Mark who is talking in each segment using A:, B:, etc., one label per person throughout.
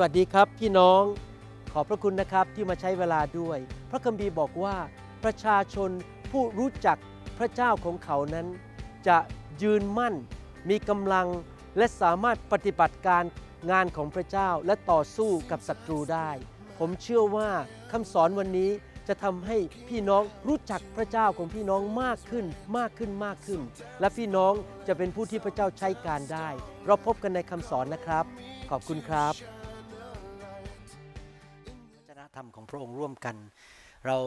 A: สวัสดีครับพี่น้อง ขอบพระคุณนะครับที่มาใช้เวลาด้วย พระคัมภีร์บอกว่า ประชาชนผู้รู้จักพระเจ้าของเขานั้น จะยืนมั่น มีกำลังและสามารถปฏิบัติการงานของพระเจ้าและต่อสู้กับศัตรูได้ ผมเชื่อว่าคำสอนวันนี้จะทำให้พี่น้องรู้จักพระเจ้าของพี่น้องมากขึ้นมากขึ้นมากขึ้น และพี่น้องจะเป็นผู้ที่พระเจ้าใช้การได้เราพบกันในคำสอนนะครับ ขอบคุณครับธรรมของพระองค์ร่วมกัน เรา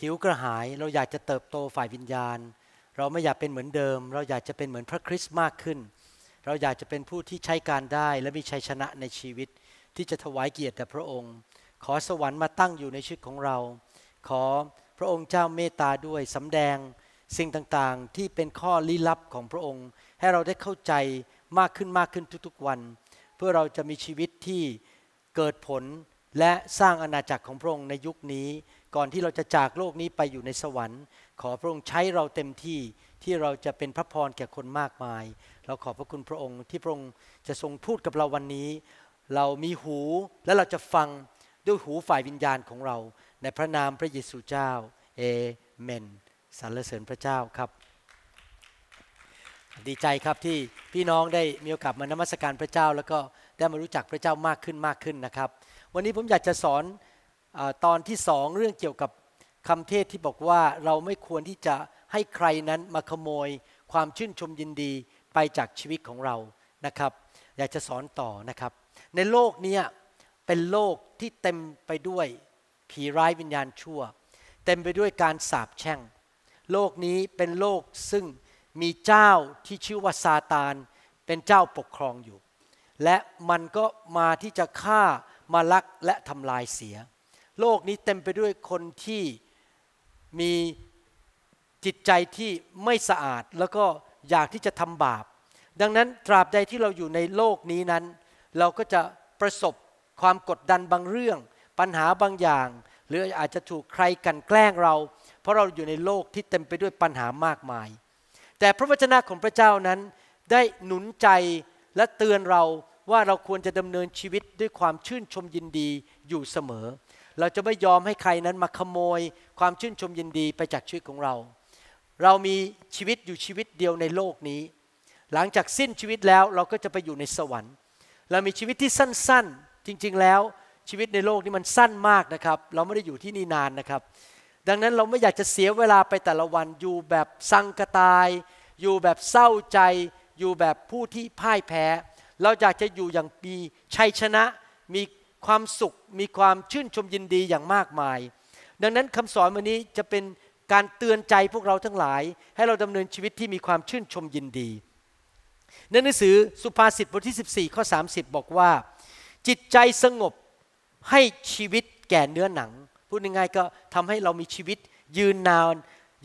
A: หิวกระหาย เราอยากจะเติบโตฝ่ายวิญญาณ เราไม่อยากเป็นเหมือนเดิม เราอยากจะเป็นเหมือนพระคริสต์มากขึ้น เราอยากจะเป็นผู้ที่ใช้การได้และมีชัยชนะในชีวิต ที่จะถวายเกียรติแด่พระองค์ ขอสวรรค์มาตั้งอยู่ในชีวิตของเรา ขอพระองค์เจ้าเมตตาด้วยสำแดงสิ่งต่าง ๆ ที่เป็นข้อลี้ลับของพระองค์ ให้เราได้เข้าใจมากขึ้นมากขึ้นทุก ๆ วัน เพื่อเราจะมีชีวิตที่เกิดผลและสร้างอาณาจักรของพระองค์ในยุคนี้ก่อนที่เราจะจากโลกนี้ไปอยู่ในสวรรค์ ขอพระองค์ใช้เราเต็มที่ที่เราจะเป็นพระพรแก่คนมากมาย เราขอบพระคุณพระองค์ที่พระองค์จะทรงพูดกับเราวันนี้ เรามีหูและเราจะฟังด้วยหูฝ่ายวิญญาณของเรา ในพระนามพระเยซูเจ้าเอเมนสรรเสริญพระเจ้าครับ ดีใจครับที่พี่น้องได้มีโอกาสมานมัสการพระเจ้าแล้วก็ได้มารู้จักพระเจ้ามากขึ้นมากขึ้นนะครับวันนี้ผมอยากจะสอนอตอนที่สองเรื่องเกี่ยวกับคำเทศที่บอกว่าเราไม่ควรที่จะให้ใครนั้นมาขโมยความชื่นชมยินดีไปจากชีวิตของเรานะครับ อยากจะสอนต่อนะครับ ในโลกนี้เป็นโลกที่เต็มไปด้วยผีร้ายวิญญาณชั่ว เต็มไปด้วยการสาปแช่งโลกนี้เป็นโลกซึ่งมีเจ้าที่ชื่อว่าซาตานเป็นเจ้าปกครองอยู่ และมันก็มาที่จะฆ่ามาลักและทำลายเสีย โลกนี้เต็มไปด้วยคนที่มีจิตใจที่ไม่สะอาดแล้วก็อยากที่จะทำบาป ดังนั้นตราบใดที่เราอยู่ในโลกนี้นั้น เราก็จะประสบความกดดันบางเรื่อง ปัญหาบางอย่าง หรืออาจจะถูกใครกันแกล้งเรา เพราะเราอยู่ในโลกที่เต็มไปด้วยปัญหามากมาย แต่พระวจนะของพระเจ้านั้นได้หนุนใจและเตือนเราว่าเราควรจะดำเนินชีวิตด้วยความชื่นชมยินดีอยู่เสมอ เราจะไม่ยอมให้ใครนั้นมาขโมย ความชื่นชมยินดีไปจากชีวิตของเรา เรามีชีวิตอยู่ชีวิตเดียวในโลกนี้ หลังจากสิ้นชีวิตแล้วเราก็จะไปอยู่ในสวรรค์ เรามีชีวิตที่สั้นๆ จริงๆ แล้ว ชีวิตในโลกนี้มันสั้นมากนะครับ เราไม่ได้อยู่ที่นี่นานนะครับ ดังนั้นเราไม่อยากจะเสียเวลาไปแต่ละวันอยู่แบบสังกตาย อยู่แบบเศร้าใจ อยู่แบบผู้ที่พ่ายแพ้เราอยากจะอยู่อย่างปีชัยชนะ มีความสุข มีความชื่นชมยินดีอย่างมากมาย ดังนั้นคำสอนวันนี้จะเป็นการเตือนใจพวกเราทั้งหลายให้เราดำเนินชีวิตที่มีความชื่นชมยินดี ในหนังสือสุภาษิตบทที่ 14ข้อ30บอกว่า จิตใจสงบให้ชีวิตแก่เนื้อหนัง พูดง่ายๆก็ทำให้เรามีชีวิตยืนนาน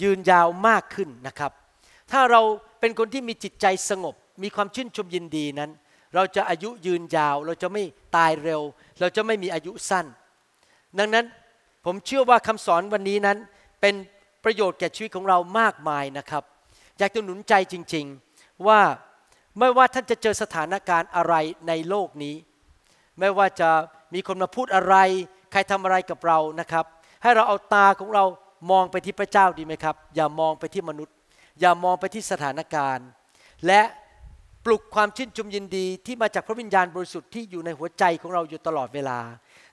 A: ยืนยาวมากขึ้นนะครับ ถ้าเราเป็นคนที่มีจิตใจสงบ มีความชื่นชมยินดีนั้นเราจะอายุยืนยาวเราจะไม่ตายเร็ว เราจะไม่มีอายุสั้น ดังนั้นผมเชื่อว่าคำสอนวันนี้นั้นเป็นประโยชน์แก่ชีวิตของเรามากมายนะครับ อยากจะหนุนใจจริง ๆว่าไม่ว่าท่านจะเจอสถานการณ์อะไรในโลกนี้ ไม่ว่าจะมีคนมาพูดอะไรใครทำอะไรกับเรานะครับ ให้เราเอาตาของเรามองไปที่พระเจ้าดีไหมครับ อย่ามองไปที่มนุษย์ อย่ามองไปที่สถานการณ์และปลุกความชื่นชมยินดีที่มาจากพระวิญญาณบริสุทธิ์ที่อยู่ในหัวใจของเราอยู่ตลอดเวลา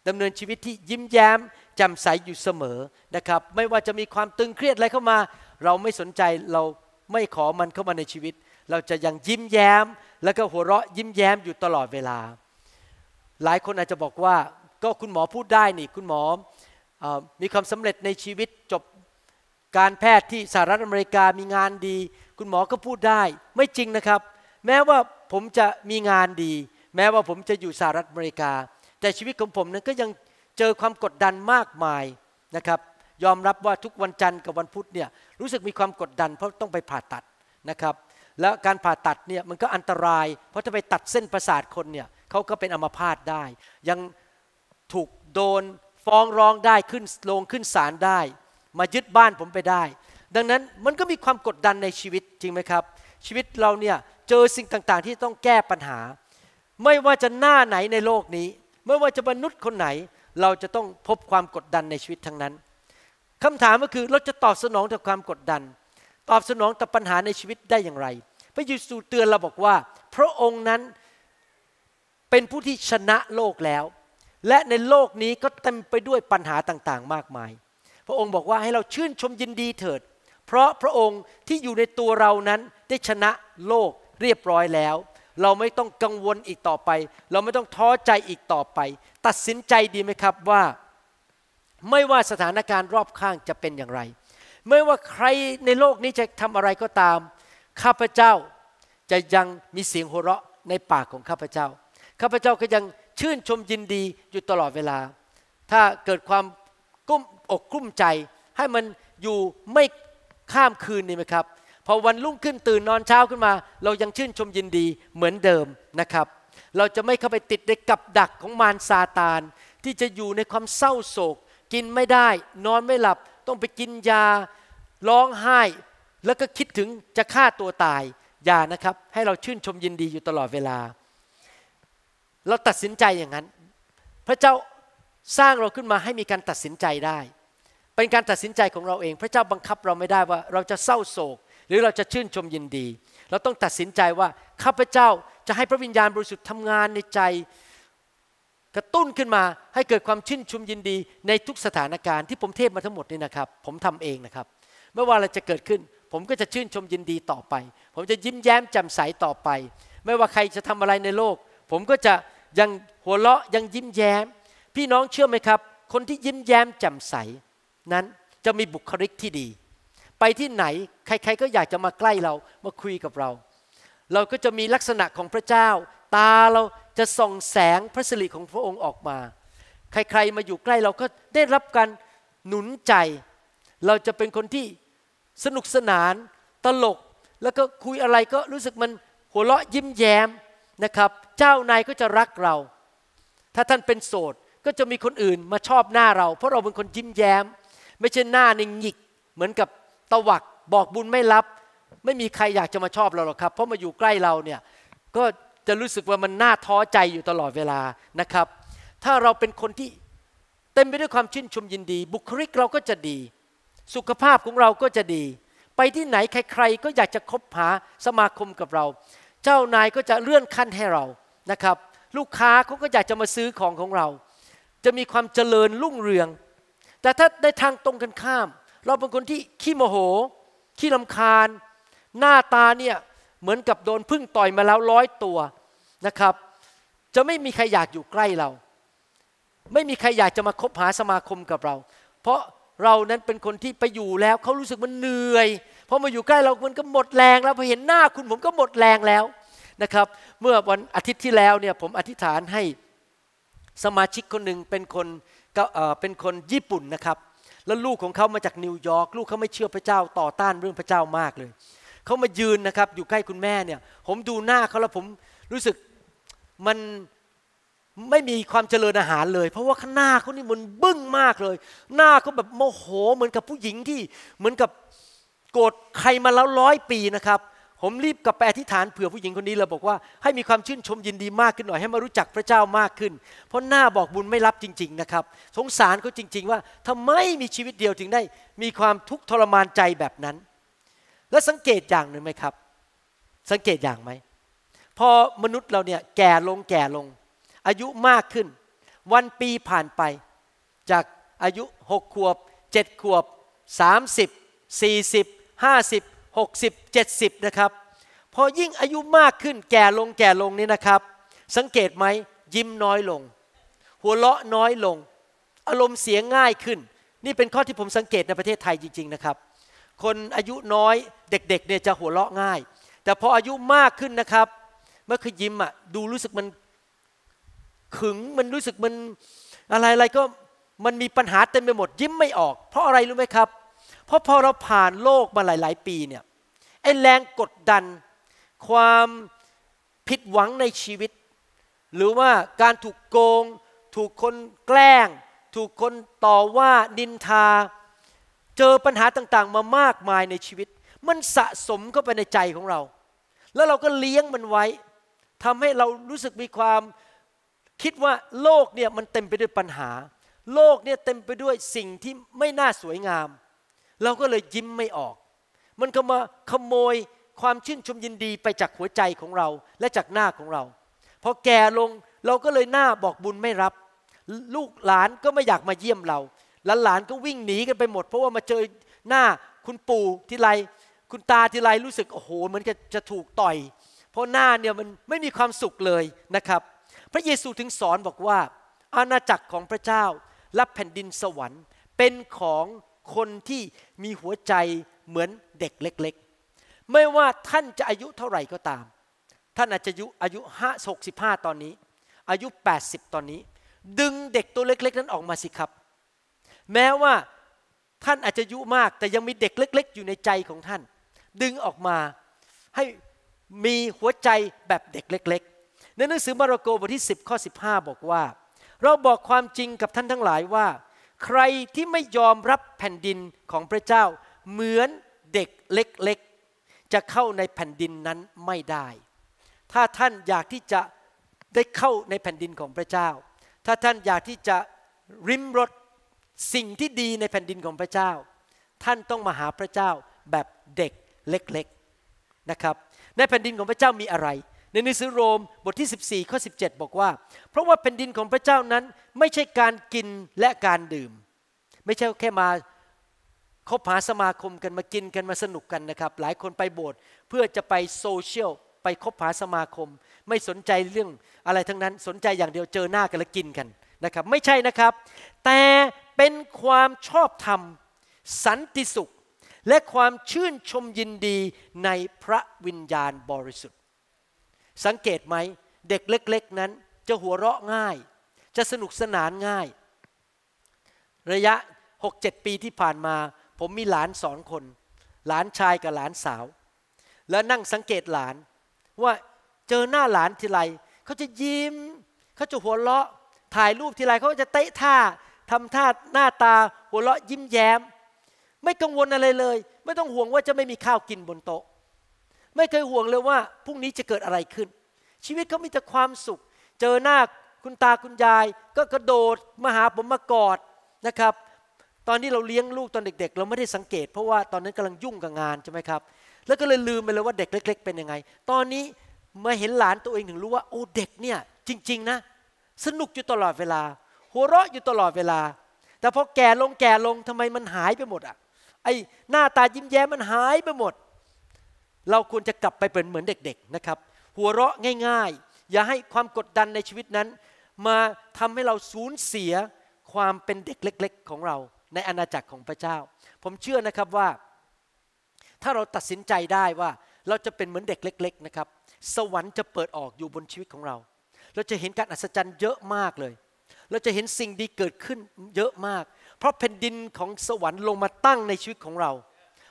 A: ดำเนินชีวิตที่ยิ้มแย้มแจ่มใสอยู่เสมอนะครับ ไม่ว่าจะมีความตึงเครียดอะไรเข้ามาเราไม่สนใจเราไม่ขอมันเข้ามาในชีวิต เราจะยังยิ้มแย้ม แล้วก็หัวเราะยิ้มแย้มอยู่ตลอดเวลา หลายคนอาจจะบอกว่าก็คุณหมอพูดได้นี่ คุณหมออมีความสำเร็จในชีวิตจบการแพทย์ที่สหรัฐอเมริกามีงานดี คุณหมอก็พูดได้ไม่จริงนะครับแม้ว่าผมจะมีงานดี แม้ว่าผมจะอยู่สหรัฐอเมริกา แต่ชีวิตของผมนั้นก็ยังเจอความกดดันมากมายนะครับ ยอมรับว่าทุกวันจันทร์กับวันพุธเนี่ยรู้สึกมีความกดดันเพราะต้องไปผ่าตัดนะครับ แล้วการผ่าตัดเนี่ยมันก็อันตราย เพราะถ้าไปตัดเส้นประสาทคนเนี่ยเขาก็เป็นอัมพาตได้ ยังถูกโดนฟ้องร้องได้ขึ้นลงขึ้นศาลได้ มายึดบ้านผมไปได้ ดังนั้นมันก็มีความกดดันในชีวิตจริงไหมครับ ชีวิตเราเนี่ยเจอสิ่งต่างๆ ที่ต้องแก้ปัญหา ไม่ว่าจะหน้าไหนในโลกนี้ไม่ว่าจะมนุษย์คนไหน เราจะต้องพบความกดดันในชีวิตทั้งนั้นคำถามก็คือเราจะตอบสนองต่อความกดดัน ตอบสนองต่อปัญหาในชีวิตได้อย่างไร พระเยซูเตือนเราบอกว่า พระองค์นั้นเป็นผู้ที่ชนะโลกแล้ว และในโลกนี้ก็เต็มไปด้วยปัญหาต่างๆ มากมาย พระองค์บอกว่าให้เราชื่นชมยินดีเถิด เพราะพระองค์ที่อยู่ในตัวเรานั้นได้ชนะโลกเรียบร้อยแล้ว เราไม่ต้องกังวลอีกต่อไป เราไม่ต้องท้อใจอีกต่อไป ตัดสินใจดีไหมครับว่าไม่ว่าสถานการณ์รอบข้างจะเป็นอย่างไร ไม่ว่าใครในโลกนี้จะทำอะไรก็ตาม ข้าพเจ้าจะยังมีเสียงหัวเราะในปากของข้าพเจ้า ข้าพเจ้าก็ยังชื่นชมยินดีอยู่ตลอดเวลา ถ้าเกิดความกุ้มอกกุ้มใจให้มันอยู่ไม่ข้ามคืนนี่ไหมครับพอวันรุ่งขึ้นตื่นนอนเช้าขึ้นมา เรายังชื่นชมยินดีเหมือนเดิมนะครับ เราจะไม่เข้าไปติดในกับดักของมารซาตานที่จะอยู่ในความเศร้าโศก กินไม่ได้นอนไม่หลับต้องไปกินยาร้องไห้ แล้วก็คิดถึงจะฆ่าตัวตายอย่านะครับ ให้เราชื่นชมยินดีอยู่ตลอดเวลา เราตัดสินใจอย่างนั้น พระเจ้าสร้างเราขึ้นมาให้มีการตัดสินใจได้ เป็นการตัดสินใจของเราเอง พระเจ้าบังคับเราไม่ได้ว่าเราจะเศร้าโศกหรือเราจะชื่นชมยินดี เราต้องตัดสินใจว่าข้าพเจ้าจะให้พระวิญญาณบริสุทธิ์ทำงานในใจกระตุ้นขึ้นมาให้เกิดความชื่นชมยินดีในทุกสถานการณ์ที่ผมเทศมาทั้งหมดนี่นะครับ ผมทำเองนะครับ ไม่ว่าอะไรจะเกิดขึ้น ผมก็จะชื่นชมยินดีต่อไป ผมจะยิ้มแย้มแจ่มใสต่อไป ไม่ว่าใครจะทำอะไรในโลก ผมก็จะยังหัวเราะ ยังยิ้มแย้ม พี่น้องเชื่อไหมครับ คนที่ยิ้มแย้มแจ่มใสนั้นจะมีบุคลิกที่ดีไปที่ไหนใครๆก็อยากจะมาใกล้เรา มาคุยกับเรา เราก็จะมีลักษณะของพระเจ้า ตาเราจะส่องแสงพระสิริของพระองค์ออกมา ใครๆมาอยู่ใกล้เราก็ได้รับการหนุนใจ เราจะเป็นคนที่สนุกสนาน ตลก แล้วก็คุยอะไรก็รู้สึกมันหัวเราะยิ้มแย้มนะครับ เจ้านายก็จะรักเรา ถ้าท่านเป็นโสดก็จะมีคนอื่นมาชอบหน้าเรา เพราะเราเป็นคนยิ้มแย้ม ไม่ใช่หน้านิ่งหยิกเหมือนกับตวักบอกบุญไม่รับ ไม่มีใครอยากจะมาชอบเราหรอกครับ เพราะมาอยู่ใกล้เราเนี่ยก็จะรู้สึกว่ามันน่าท้อใจอยู่ตลอดเวลานะครับ ถ้าเราเป็นคนที่เต็มไปด้วยความชื่นชมยินดี บุคลิกเราก็จะดี สุขภาพของเราก็จะดี ไปที่ไหนใคร ๆ ก็อยากจะคบหาสมาคมกับเรา เจ้านายก็จะเลื่อนขั้นให้เรานะครับ ลูกค้าเขาก็อยากจะมาซื้อของของเรา จะมีความเจริญรุ่งเรือง แต่ถ้าในทางตรงกันข้ามเราเป็นคนที่ขี้โมโห ขี้ลำคาญ หน้าตาเนี่ยเหมือนกับโดนพึ่งต่อยมาแล้วร้อยตัวนะครับ จะไม่มีใครอยากอยู่ใกล้เรา ไม่มีใครอยากจะมาคบหาสมาคมกับเรา เพราะเรานั้นเป็นคนที่ไปอยู่แล้วเขารู้สึกมันเหนื่อยพอมาอยู่ใกล้เรามันก็หมดแรงแล้วพอเห็นหน้าคุณผมก็หมดแรงแล้วนะครับ เมื่อวันอาทิตย์ที่แล้วเนี่ย ผมอธิษฐานให้สมาชิกคนหนึ่งเป็นคนเป็นคนญี่ปุ่นนะครับแล้วลูกของเขามาจากนิวยอร์กลูกเขาไม่เชื่อพระเจ้าต่อต้านเรื่องพระเจ้ามากเลย เขามายืนนะครับ อยู่ใกล้คุณแม่เนี่ย ผมดูหน้าเขาแล้วผมรู้สึก มันไม่มีความเจริญอาหารเลย เพราะว่าหน้าเขานี่มันบึ้งมากเลย หน้าเขาแบบโมโห เหมือนกับผู้หญิงที่ เหมือนกับโกรธใครมาแล้วร้อยปีนะครับผมรีบกับแปรทิฏฐานเผื่อผู้หญิงคนนี้เราบอกว่าให้มีความชื่นชมยินดีมากขึ้นหน่อยให้มารู้จักพระเจ้ามากขึ้น เพราะหน้าบอกบุญไม่รับจริงๆนะครับสงสารเขาจริงๆว่า ทำไมมีชีวิตเดียวถึงได้มีความทุกข์ทรมานใจแบบนั้น และสังเกตอย่างหนึ่งไหมครับ สังเกตอย่างไหม พอมนุษย์เราเนี่ยแก่ลงแก่ลง อายุมากขึ้น วันปีผ่านไป จากอายุหกขวบเจ็ดขวบสามสิบสี่สิบห้าสิบ60 70 นะครับพอยิ่งอายุมากขึ้น แก่ลงแก่ลงนี่นะครับ สังเกตไหม ยิ้มน้อยลง หัวเราะน้อยลง อารมณ์เสียง่ายขึ้น นี่เป็นข้อที่ผมสังเกตในประเทศไทยจริง ๆ นะครับ คนอายุน้อยเด็กๆเนี่ยจะหัวเราะง่าย แต่พออายุมากขึ้นนะครับ เมื่อคือยิ้มอ่ะดูรู้สึกมันขึงมันรู้สึกมันอะไรอะไรก็มันมีปัญหาเต็มไปหมด ยิ้มไม่ออก เพราะอะไรรู้ไหมครับพราะพอเราผ่านโลกมาหลาย ๆ ปีเนี่ยไอ้แรงกดดัน ความผิดหวังในชีวิต หรือว่าการถูกโกง ถูกคนแกล้ง ถูกคนต่อว่านินทา เจอปัญหาต่างๆมามากมายในชีวิต มันสะสมเข้าไปในใจของเรา แล้วเราก็เลี้ยงมันไว้ทำให้เรารู้สึกมีความคิดว่าโลกเนี่ยมันเต็มไปด้วยปัญหา โลกเนี่ยเต็มไปด้วยสิ่งที่ไม่น่าสวยงามเราก็เลยยิ้มไม่ออก มันก็มาขโมยความชื่นชมยินดีไปจากหัวใจของเราและจากหน้าของเรา พอแก่ลงเราก็เลยหน้าบอกบุญไม่รับ ลูกหลานก็ไม่อยากมาเยี่ยมเราหลานก็วิ่งหนีกันไปหมด เพราะว่ามาเจอหน้าคุณปู่ทีไรคุณตาทีไรรู้สึกโอ้โหเหมือนจะจะถูกต่อย เพราะหน้าเนี่ยมันไม่มีความสุขเลยนะครับ พระเยซูถึงสอนบอกว่า อาณาจักรของพระเจ้าและแผ่นดินสวรรค์เป็นของคนที่มีหัวใจเหมือนเด็กเล็ก ๆ ไม่ว่าท่านจะอายุเท่าไหร่ก็ตาม ท่านอาจจะอายุอายุห้าหกสิบห้าตอนนี้ อายุแปดสิบตอนนี้ ดึงเด็กตัวเล็กๆ นั้นออกมาสิครับ แม้ว่าท่านอาจจะอายุมาก แต่ยังมีเด็กเล็ก ๆ อยู่ในใจของท่าน ดึงออกมาให้มีหัวใจแบบเด็กเล็ก ๆ ในหนังสือมาระโกบทที่10ข้อ15 บอกว่า เราบอกความจริงกับท่านทั้งหลายว่าใครที่ไม่ยอมรับแผ่นดินของพระเจ้าเหมือนเด็กเล็กๆ จะเข้าในแผ่นดินนั้นไม่ได้ ถ้าท่านอยากที่จะได้เข้าในแผ่นดินของพระเจ้า ถ้าท่านอยากที่จะริมรถสิ่งที่ดีในแผ่นดินของพระเจ้า ท่านต้องมาหาพระเจ้าแบบเด็กเล็กๆนะครับ ในแผ่นดินของพระเจ้ามีอะไรในหนังสือโรมบทที่ 14ข้อ17 บอกว่า เพราะว่าแผ่นดินของพระเจ้านั้นไม่ใช่การกินและการดื่ม ไม่ใช่แค่มาคบหาสมาคมกันมากินกันมาสนุกกันนะครับ หลายคนไปโบสถ์เพื่อจะไปโซเชียล ไปคบหาสมาคม ไม่สนใจเรื่องอะไรทั้งนั้นสนใจอย่างเดียวเจอหน้ากันแล้วกินกันนะครับไม่ใช่นะครับ แต่เป็นความชอบธรรม สันติสุข และความชื่นชมยินดีในพระวิญญาณบริสุทธิ์สังเกตไหม เด็กเล็ก ๆนั้นจะหัวเราะง่าย จะสนุกสนานง่าย ระยะ 6-7 ปีที่ผ่านมาผมมีหลานสองคน หลานชายกับหลานสาว แล้วนั่งสังเกตหลาน ว่าเจอหน้าหลานทีไรเขาจะยิ้ม เขาจะหัวเราะถ่ายรูปทีไรเขาจะเตะท่าทำท่าหน้าตา หัวเราะยิ้มแย้ม ไม่กังวลอะไรเลย ไม่ต้องห่วงว่าจะไม่มีข้าวกินบนโต๊ะไม่เคยห่วงเลยว่าพรุ่งนี้จะเกิดอะไรขึ้น ชีวิตเขามีแต่ความสุข เจอหน้าคุณตาคุณยาย ก็กระโดดมาหาผมมากอดนะครับ ตอนนี้เราเลี้ยงลูกตอนเด็กๆ เราไม่ได้สังเกต เพราะว่าตอนนั้นกำลังยุ่งกับงานใช่ไหมครับ แล้วก็เลยลืมไปเลยว่าเด็กเล็กๆเป็นยังไง ตอนนี้มาเห็นหลานตัวเองถึงรู้ว่าโอ้เด็กเนี่ยจริง ๆ นะ สนุกอยู่ตลอดเวลา หัวเราะอยู่ตลอดเวลา แต่พอแก่ลงแก่ลงทำไมมันหายไปหมดอ่ะไอหน้าตายิ้มแย้มมันหายไปหมดเราควรจะกลับไปเป็นเหมือนเด็ก ๆนะครับ หัวเราะง่ายๆ อย่าให้ความกดดันในชีวิตนั้น มาทำให้เราสูญเสียความเป็นเด็กเล็ก ๆของเรา ในอาณาจักรของพระเจ้า ผมเชื่อนะครับว่าถ้าเราตัดสินใจได้ว่าเราจะเป็นเหมือนเด็กเล็กๆนะครับสวรรค์จะเปิดออกอยู่บนชีวิตของเรา เราจะเห็นการอัศจรรย์เยอะมากเลย เราจะเห็นสิ่งดีเกิดขึ้นเยอะมาก เพราะแผ่นดินของสวรรค์ลงมาตั้งในชีวิตของเรา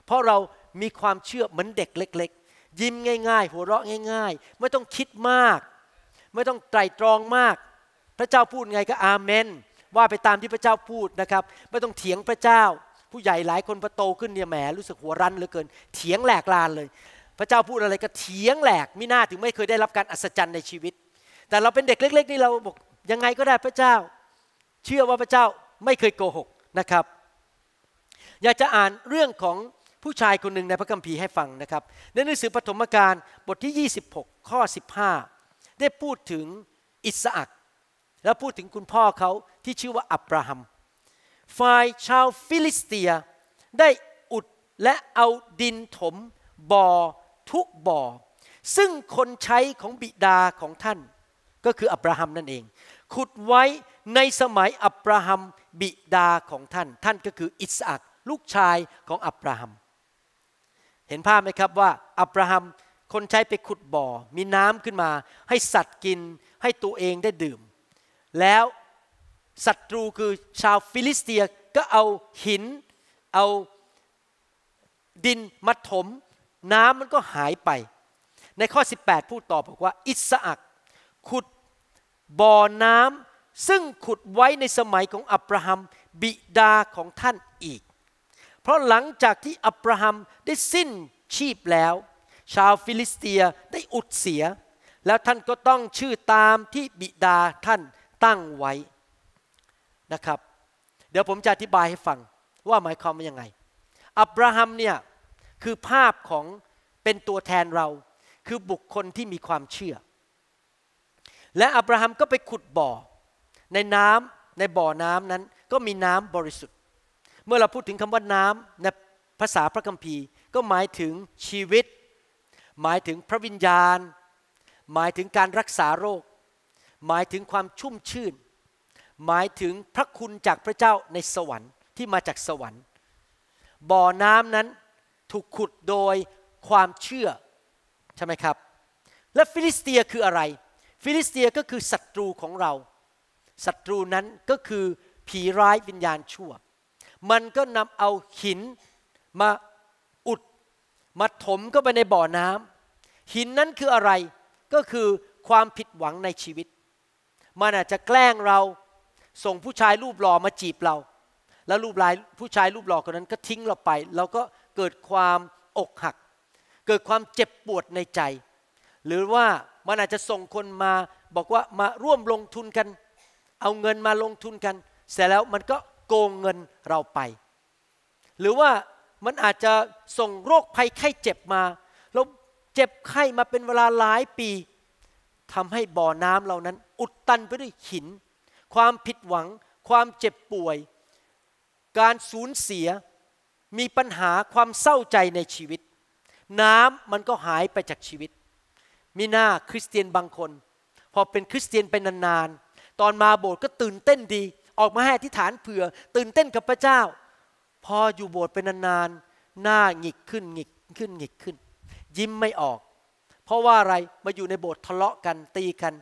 A: เพราะเรามีความเชื่อเหมือนเด็กเล็ก ๆ ยิ้มง่ายๆ หัวเราะง่าย ๆ ไม่ต้องคิดมากไม่ต้องไตรตรองมาก พระเจ้าพูดไงก็อาเมนว่าไปตามที่พระเจ้าพูดนะครับไม่ต้องเถียงพระเจ้า ผู้ใหญ่หลายคนพอโตขึ้นเนี่ยแหมรู้สึกหัวรั้นเหลือเกิน เถียงแหลกลานเลย พระเจ้าพูดอะไรก็เถียงแหลกมิหน้าถึงไม่เคยได้รับการอัศจรรย์ในชีวิต แต่เราเป็นเด็กเล็กๆนี่เราบอกยังไงก็ได้พระเจ้า เชื่อว่าพระเจ้าไม่เคยโกหกนะครับ อยากจะอ่านเรื่องของผู้ชายคนหนึ่งในพระคัมภีร์ให้ฟังนะครับ ในหนังสือปฐมกาลบทที่ 26 ข้อ 15 ได้พูดถึงอิสอักและพูดถึงคุณพ่อเขาที่ชื่อว่าอับราฮัม ฝ่ายชาวฟิลิสเตียได้อุดและเอาดินถม บ่อทุกบ่อ ซึ่งคนใช้ของบิดาของท่าน ก็คืออับราฮัมนั่นเอง ขุดไว้ในสมัยอับราฮัมบิดาของท่าน ท่านก็คืออิสอักลูกชายของอับราฮัมเห็นภาพไหมครับว่าอับราฮัมคนใช้ไปขุดบ่อ มีน้ำขึ้นมาให้สัตว์กินให้ตัวเองได้ดื่ม แล้วศัตรูคือชาวฟิลิสเตียก็เอาหินเอาดินมาถม น้ำมันก็หายไป ในข้อ 18 พูดต่อบอกว่าอิสอักขุดบ่อน้ำซึ่งขุดไว้ในสมัยของอับราฮัม บิดาของท่านอีกเพราะหลังจากที่อับราฮัมได้สิ้นชีพแล้ว ชาวฟิลิสเตียได้อุดเสีย แล้วท่านก็ต้องชื่อตามที่บิดาท่านตั้งไว้นะครับ เดี๋ยวผมจะอธิบายให้ฟังว่าหมายความว่ายังไงอับราฮัมเนี่ยคือภาพของเป็นตัวแทนเราคือบุคคลที่มีความเชื่อ และอับราฮัมก็ไปขุดบ่อ ในน้ำในบ่อน้ำนั้นก็มีน้ำบริสุทธิ์เมื่อเราพูดถึงคำว่าน้ำในภาษาพระคัมภีร์ ก็หมายถึงชีวิต หมายถึงพระวิญญาณ หมายถึงการรักษาโรค หมายถึงความชุ่มชื่นหมายถึงพระคุณจากพระเจ้าในสวรรค์ที่มาจากสวรรค์บ่อน้ำนั้นถูกขุดโดยความเชื่อใช่ไหมครับ และฟิลิสเตียคืออะไร ฟิลิสเตียก็คือศัตรูของเราศัตรูนั้นก็คือผีร้ายวิญญาณชั่วมันก็นำเอาหินมาอุดมาถมเข้าไปในบ่อน้ำหินนั้นคืออะไรก็คือความผิดหวังในชีวิตมันอาจจะแกล้งเราส่งผู้ชายรูปหล่อมาจีบเรา แล้วรูปลายผู้ชายรูปหล่อคนนั้นก็ทิ้งเราไปเราก็เกิดความอกหัก เกิดความเจ็บปวดในใจ หรือว่ามันอาจจะส่งคนมาบอกว่ามาร่วมลงทุนกัน เอาเงินมาลงทุนกัน เสร็จแล้วมันก็โกงเงินเราไป หรือว่ามันอาจจะส่งโรคภัยไข้เจ็บมาแล้วเจ็บไข้มาเป็นเวลาหลายปี ทำให้บ่อน้ำเหล่านั้น อุดตันไปด้วยหิน ความผิดหวังความเจ็บป่วย การสูญเสียมีปัญหาความเศร้าใจในชีวิต น้ำมันก็หายไปจากชีวิตมีหน้าคริสเตียนบางคน พอเป็นคริสเตียนไปนานๆ ตอนมาโบสถ์ก็ตื่นเต้นดีออกมาให้อธิษฐานเผื่อตื่นเต้นกับพระเจ้า พออยู่โบสถ์เป็นนานๆหน้าหงิกขึ้นหงิกขึ้นหงิกขึ้น ยิ้มไม่ออก เพราะว่าอะไรมาอยู่ในโบสถ์ทะเลาะกันตีกัน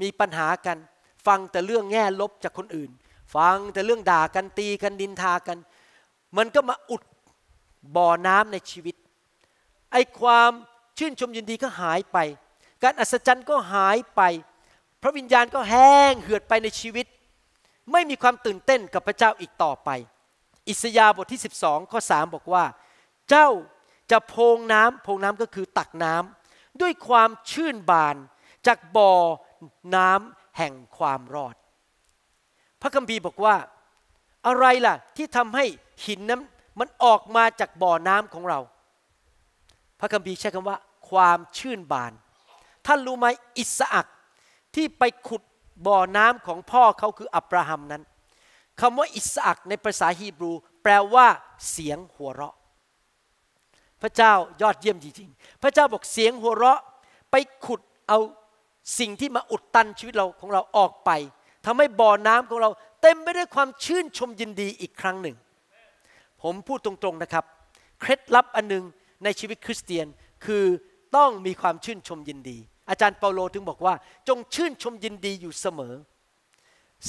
A: มีปัญหากัน ฟังแต่เรื่องแง่ลบจากคนอื่น ฟังแต่เรื่องด่ากันตีกันดินทากัน มันก็มาอุดบ่อน้ำในชีวิตไอความชื่นชมยินดีก็หายไป การอัศจรรย์ก็หายไป พระวิญญาณก็แห้งเหือดไปในชีวิตไม่มีความตื่นเต้นกับพระเจ้าอีกต่อไป อิสยาห์บทที่ 12 ข้อสบอกว่า เจ้าจะพงน้ำพงน้ำก็คือตักน้ำด้วยความชื่นบาน จากบ่อน้ำแห่งความรอด พระคัมภีร์บอกว่า อะไรล่ะที่ทำให้หินน้ำมันออกมาจากบ่อน้ำของเรา พระคัมภีร์ใช้คำว่า ความชื่นบาน ท่านรู้ไหมอิสอักที่ไปขุดบ่อน้ำของพ่อเขาคืออับราฮัมนั้น คำว่าอิสอักในภาษาฮีบรู แปลว่า เสียงหัวเราะ พระเจ้ายอดเยี่ยมจริงๆพระเจ้าบอกเสียงหัวเราะ ไปขุดเอาสิ่งที่มาอุดตันชีวิตเราของเราออกไป ทำให้บ่อน้ำของเราเต็มไปด้วยความชื่นชมยินดีอีกครั้งหนึ่ง ผมพูดตรง ๆนะครับเคล็ดลับอันหนึ่งในชีวิตคริสเตียนคือต้องมีความชื่นชมยินดีอาจารย์เปาโลถึงบอกว่า จงชื่นชมยินดีอยู่เสมอ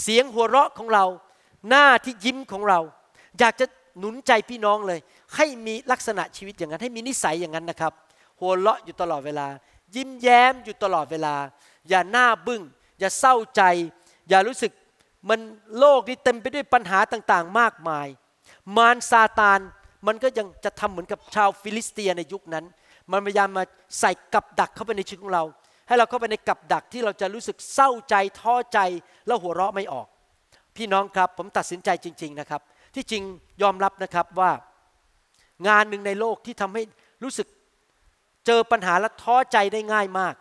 A: เสียงหัวเราะของเรา หน้าที่ยิ้มของเรา อยากจะหนุนใจพี่น้องเลย ให้มีลักษณะชีวิตอย่างนั้น ให้มีนิสัยอย่างนั้นนะครับ หัวเราะอยู่ตลอดเวลา ยิ้มแย้มอยู่ตลอดเวลา อย่าหน้าบึง้ง อย่าเศร้าใจ อย่ารู้สึกมันโลกนี้เต็มไปด้วยปัญหาต่างๆ มากมาย มารซาตานมันก็ยังจะทำเหมือนกับชาวฟิลิสเตียในยุคนั้น มันพยายามมาใส่กับดักเข้าไปในชีวิตของเราให้เราเข้าไปในกับดักที่เราจะรู้สึกเศร้าใจท้อใจแล้วหัวเราะไม่ออก พี่น้องครับผมตัดสินใจจริง ๆนะครับ ที่จริงยอมรับนะครับว่างานหนึ่งในโลกที่ทำให้รู้สึกเจอปัญหาและท้อใจได้ง่ายมาก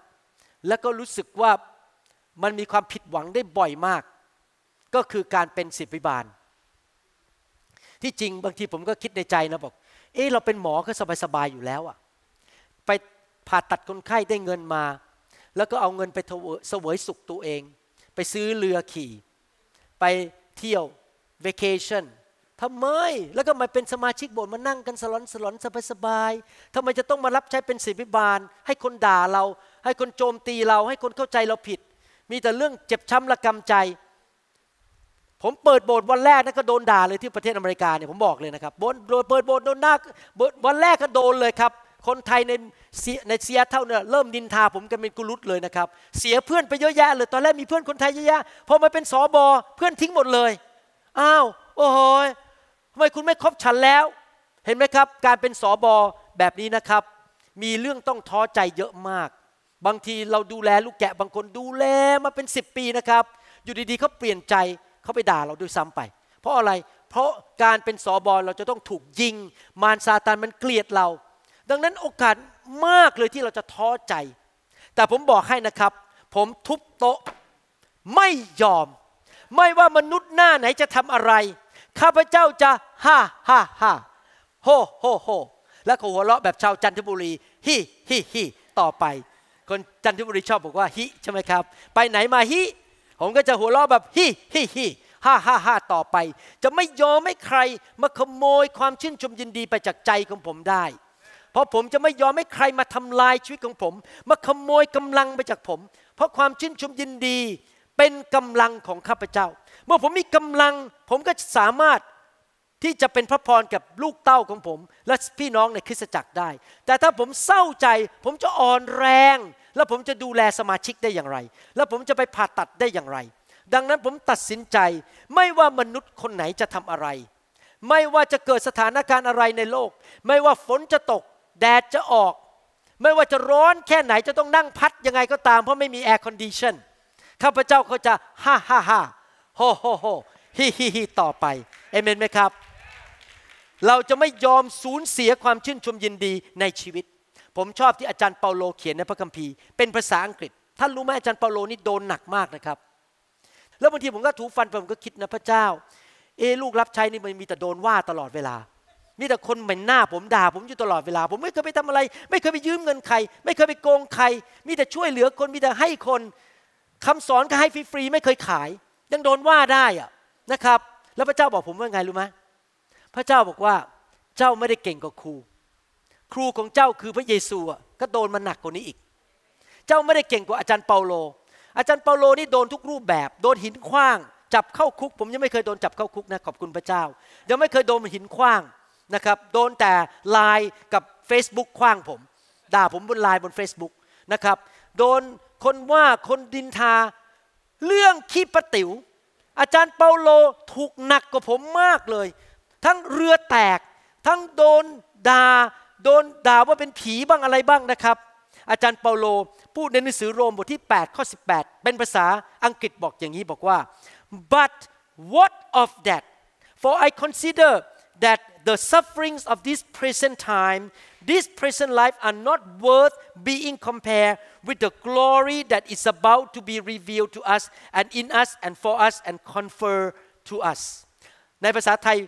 A: แล้วก็รู้สึกว่ามันมีความผิดหวังได้บ่อยมาก ก็คือการเป็นศิพิบาลที่จริงบางทีผมก็คิดในใจนะบอกเออเราเป็นหมอก็สบายๆอยู่แล้วอะไปผ่าตัดคนไข้ได้เงินมาแล้วก็เอาเงินไปเสวยสุขตัวเอง ไปซื้อเรือขี่ ไปเที่ยวเว c a ชั่นทำไมแล้วก็มาเป็นสมาชิกโบสถ์มานั่งกันสลอนสลอนสบายสบายทำไมจะต้องมารับใช้เป็นศิบิบาล ให้คนด่าเรา ให้คนโจมตีเรา ให้คนเข้าใจเราผิด มีแต่เรื่องเจ็บช้ำระกำใจ ผมเปิดโบสถ์วันแรกนะก็โดนด่าเลยที่ประเทศอเมริกาเนี่ยผมบอกเลยนะครับโบสถ์เปิดโบสถ์โดนหน้าวันแรกก็โดนเลยครับคนไทยในในเซียเท่าเนี่ยเริ่มดินทาผมกันเป็นกุลุตเลยนะครับเสียเพื่อนไปเยอะแยะเลย ตอนแรกมีเพื่อนคนไทยเยอะแยะพอมาเป็นสอบอเพื่อนทิ้งหมดเลยอ้าวโอ้โหทำไมคุณไม่คบฉันแล้ว เห็นไหมครับ การเป็นสอบอแบบนี้นะครับ มีเรื่องต้องท้อใจเยอะมาก บางทีเราดูแลลูกแกะบางคนดูแลมาเป็นสิบปีนะครับ อยู่ดีๆเขาเปลี่ยนใจเขาไปด่าเราด้วยซ้ำไป เพราะอะไร เพราะการเป็นสอบอเราจะต้องถูกยิง มารซาตานมันเกลียดเราดังนั้นโอกาสมากเลยที่เราจะท้อใจ แต่ผมบอกให้นะครับ ผมทุบโต๊ะ ไม่ยอม ไม่ว่ามนุษย์หน้าไหนจะทำอะไร ข้าพเจ้าจะฮ่าฮ่าฮ่าโฮโฮโฮและกหัวเราะแบบชาวจันทบุรีฮิฮิฮิต่อไป คนจันทบุรีชอบบอกว่าฮิใช่ไหมครับ ไปไหนมาฮิผมก็จะหัวเราะแบบฮิฮิฮิฮ่าฮ่าฮ่าต่อไป จะไม่ยอมให้ใครมาขโมยความชื่นชมยินดีไปจากใจของผมได้เพราะผมจะไม่ยอมให้ใครมาทำลายชีวิตของผม มาขโมยกำลังไปจากผม เพราะความชื่นชมยินดีเป็นกำลังของข้าพเจ้า เมื่อผมมีกำลังผมก็สามารถที่จะเป็นพระพรกับลูกเต้าของผม และพี่น้องในคริสตจักรได้ แต่ถ้าผมเศร้าใจ ผมจะอ่อนแรง แล้วผมจะดูแลสมาชิกได้อย่างไร แล้วผมจะไปผ่าตัดได้อย่างไร ดังนั้นผมตัดสินใจ ไม่ว่ามนุษย์คนไหนจะทำอะไร ไม่ว่าจะเกิดสถานการณ์อะไรในโลก ไม่ว่าฝนจะตกแดดจะออก ไม่ว่าจะร้อนแค่ไหนจะต้องนั่งพัดยังไงก็ตาม เพราะไม่มีแอร์คอนดิชันข้าพเจ้าก็จะฮ่าฮ่าฮ่าโฮโฮโฮฮิฮิฮิต่อไปเอเมนไหมครับ เราจะไม่ยอมสูญเสียความชื่นชมยินดีในชีวิต ผมชอบที่อาจารย์เปาโลเขียนในพระคัมภีร์เป็นภาษาอังกฤษท่านรู้ไหมอาจารย์เปาโลนี่โดนหนักมากนะครับแล้วบางทีผมก็ถูฟันผมก็คิดนะพระเจ้าเอลูกรับใช้นี่มันมีแต่โดนว่าตลอดเวลามีแต่คนเหม็นหน้าผมด่าผมอยู่ตลอดเวลา ผมไม่เคยไปทำอะไร ไม่เคยไปยืมเงินใคร ไม่เคยไปโกงใคร มีแต่ช่วยเหลือคนมีแต่ให้คน คำสอนก็ให้ฟรีๆไม่เคยขาย ยังโดนว่าได้อะนะครับ แล้วพระเจ้าบอกผมว่าไงรู้ไหมพระเจ้าบอกว่าเจ้าไม่ได้เก่งกว่าครู ครูของเจ้าคือพระเยซูก็โดนมาหนักกว่านี้อีก เจ้าไม่ได้เก่งกว่าอาจารย์เปาโล อาจารย์เปาโลนี่โดนทุกรูปแบบ โดนหินขว้าง จับเข้าคุก ผมยังไม่เคยโดนจับเข้าคุกนะขอบคุณพระเจ้ายังไม่เคยโดนหินขว้างนะครับโดนแต่ไลน์กับ Facebook คว้างผมด่าผมบนไลน์บน Facebook นะครับโดนคนว่าคนดินทา เรื่องขี้ปะติว๋วอาจารย์เปาโลถูกหนักกว่าผมมากเลย ทั้งเรือแตก ทั้งโดนดา่าโดนด่าว่าเป็นผีบ้างอะไรบ้างนะครับอาจารย์เปาโล พูดในหนังสือโรมบทที่ 8 ข้อ 18 เป็นภาษาอังกฤษบอกอย่างนี้บอกว่า but what of that for I consider that the sufferings of this present time, this present life are not worth being compared with the glory that is about to be revealed to us and in us and for us and confer to us ในภาษาไทย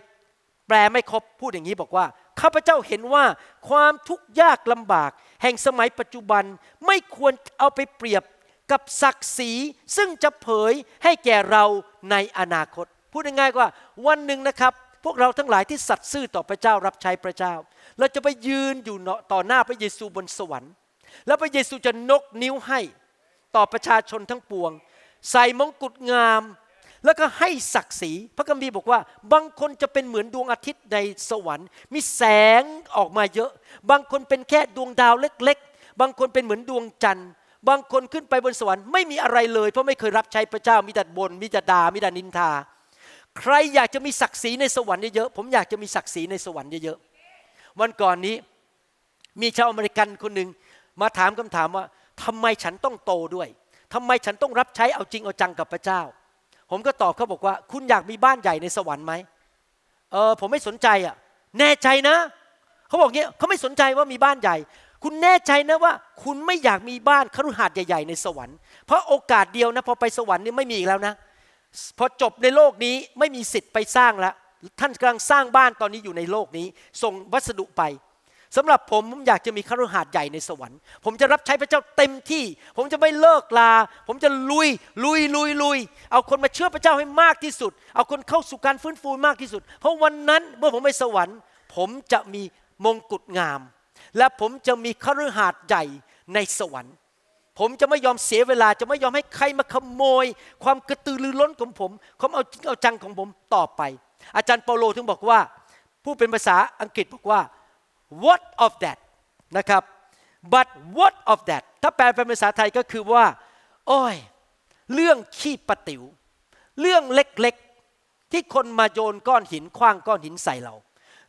A: แปลไม่ครบพูดอย่างนี้บอกว่าข้าพเจ้าเห็นว่าความทุกข์ยากลำบาก แห่งสมัยปัจจุบันไม่ควรเอาไปเปรียบกับศักดิ์ศรีซึ่งจะเผยให้แก่เราในอนาคต พูดง่ายๆว่าวันหนึ่งนะครับพวกเราทั้งหลายที่สัตย์ซื่อต่อพระเจ้ารับใช้พระเจ้าเราจะไปยืนอยู่ต่อหน้าพระเยซูบนสวรรค์แล้วพระเยซูจะนกนิ้วให้ต่อประชาชนทั้งปวง ใส่มงกุฎงาม แล้วก็ให้ศักดิ์ศรีพระคัมภีร์บอกว่า บางคนจะเป็นเหมือนดวงอาทิตย์ในสวรรค์ มีแสงออกมาเยอะ บางคนเป็นแค่ดวงดาวเล็กๆ บางคนเป็นเหมือนดวงจันทร์ บางคนขึ้นไปบนสวรรค์ไม่มีอะไรเลยเพราะไม่เคยรับใช้พระเจ้ามีแต่บนมีแต่ดา่ามีแต่นินทาใครอยากจะมีศักดิ์ศรีในสวรรค์เยอะๆ ผมอยากจะมีศักดิ์ศรีในสวรรค์เยอะๆ วันก่อนนี้ มีชาวอเมริกันคนหนึ่งมาถามคำถามว่า ทำไมฉันต้องโตด้วย ทำไมฉันต้องรับใช้เอาจริงเอาจังกับพระเจ้า ผมก็ตอบเขาบอกว่า คุณอยากมีบ้านใหญ่ในสวรรค์ไหมเออผมไม่สนใจอ่ะ แน่ใจนะ เขาบอกเงี้ยเขาไม่สนใจว่ามีบ้านใหญ่ คุณแน่ใจนะว่า คุณไม่อยากมีบ้านคุหาดใหญ่ๆ ในสวรรค์ เพราะโอกาสเดียวนะ พอไปสวรรค์นี่ไม่มีอีกแล้วนะพอจบในโลกนี้ไม่มีสิทธิ์ไปสร้างแล้วท่านกำลังสร้างบ้านตอนนี้อยู่ในโลกนี้ส่งวัสดุไปสำหรับผมผมอยากจะมีคุหาดใหญ่ในสวรรค์ผมจะรับใช้พระเจ้าเต็มที่ ผมจะไม่เลิกลาผมจะลุย ลุยลุยลุย เอาคนมาเชื่อพระเจ้าให้มากที่สุด เอาคนเข้าสู่การฟื้นฟูมากที่สุด เพราะวันนั้นเมื่อผมไปสวรรค์ ผมจะมีมงกุฎงาม และผมจะมีคุหาดใหญ่ในสวรรค์ผมจะไม่ยอมเสียเวลาจะไม่ยอมให้ใครมาขโมย ความกระตือรือร้นของผมความเอาจริงเอาจังของผมต่อไป อาจารย์เปาโลถึงบอกว่า ผู้เป็นภาษาอังกฤษ บอกว่า what of that นะครับ but what of that ถ้าแปลเป็นภาษาไทยก็คือว่า โอ้ย เรื่องขี้ปะติว๋วเรื่องเล็กๆที่คนมาโยนก้อนหินคว้างก้อนหินใส่เรา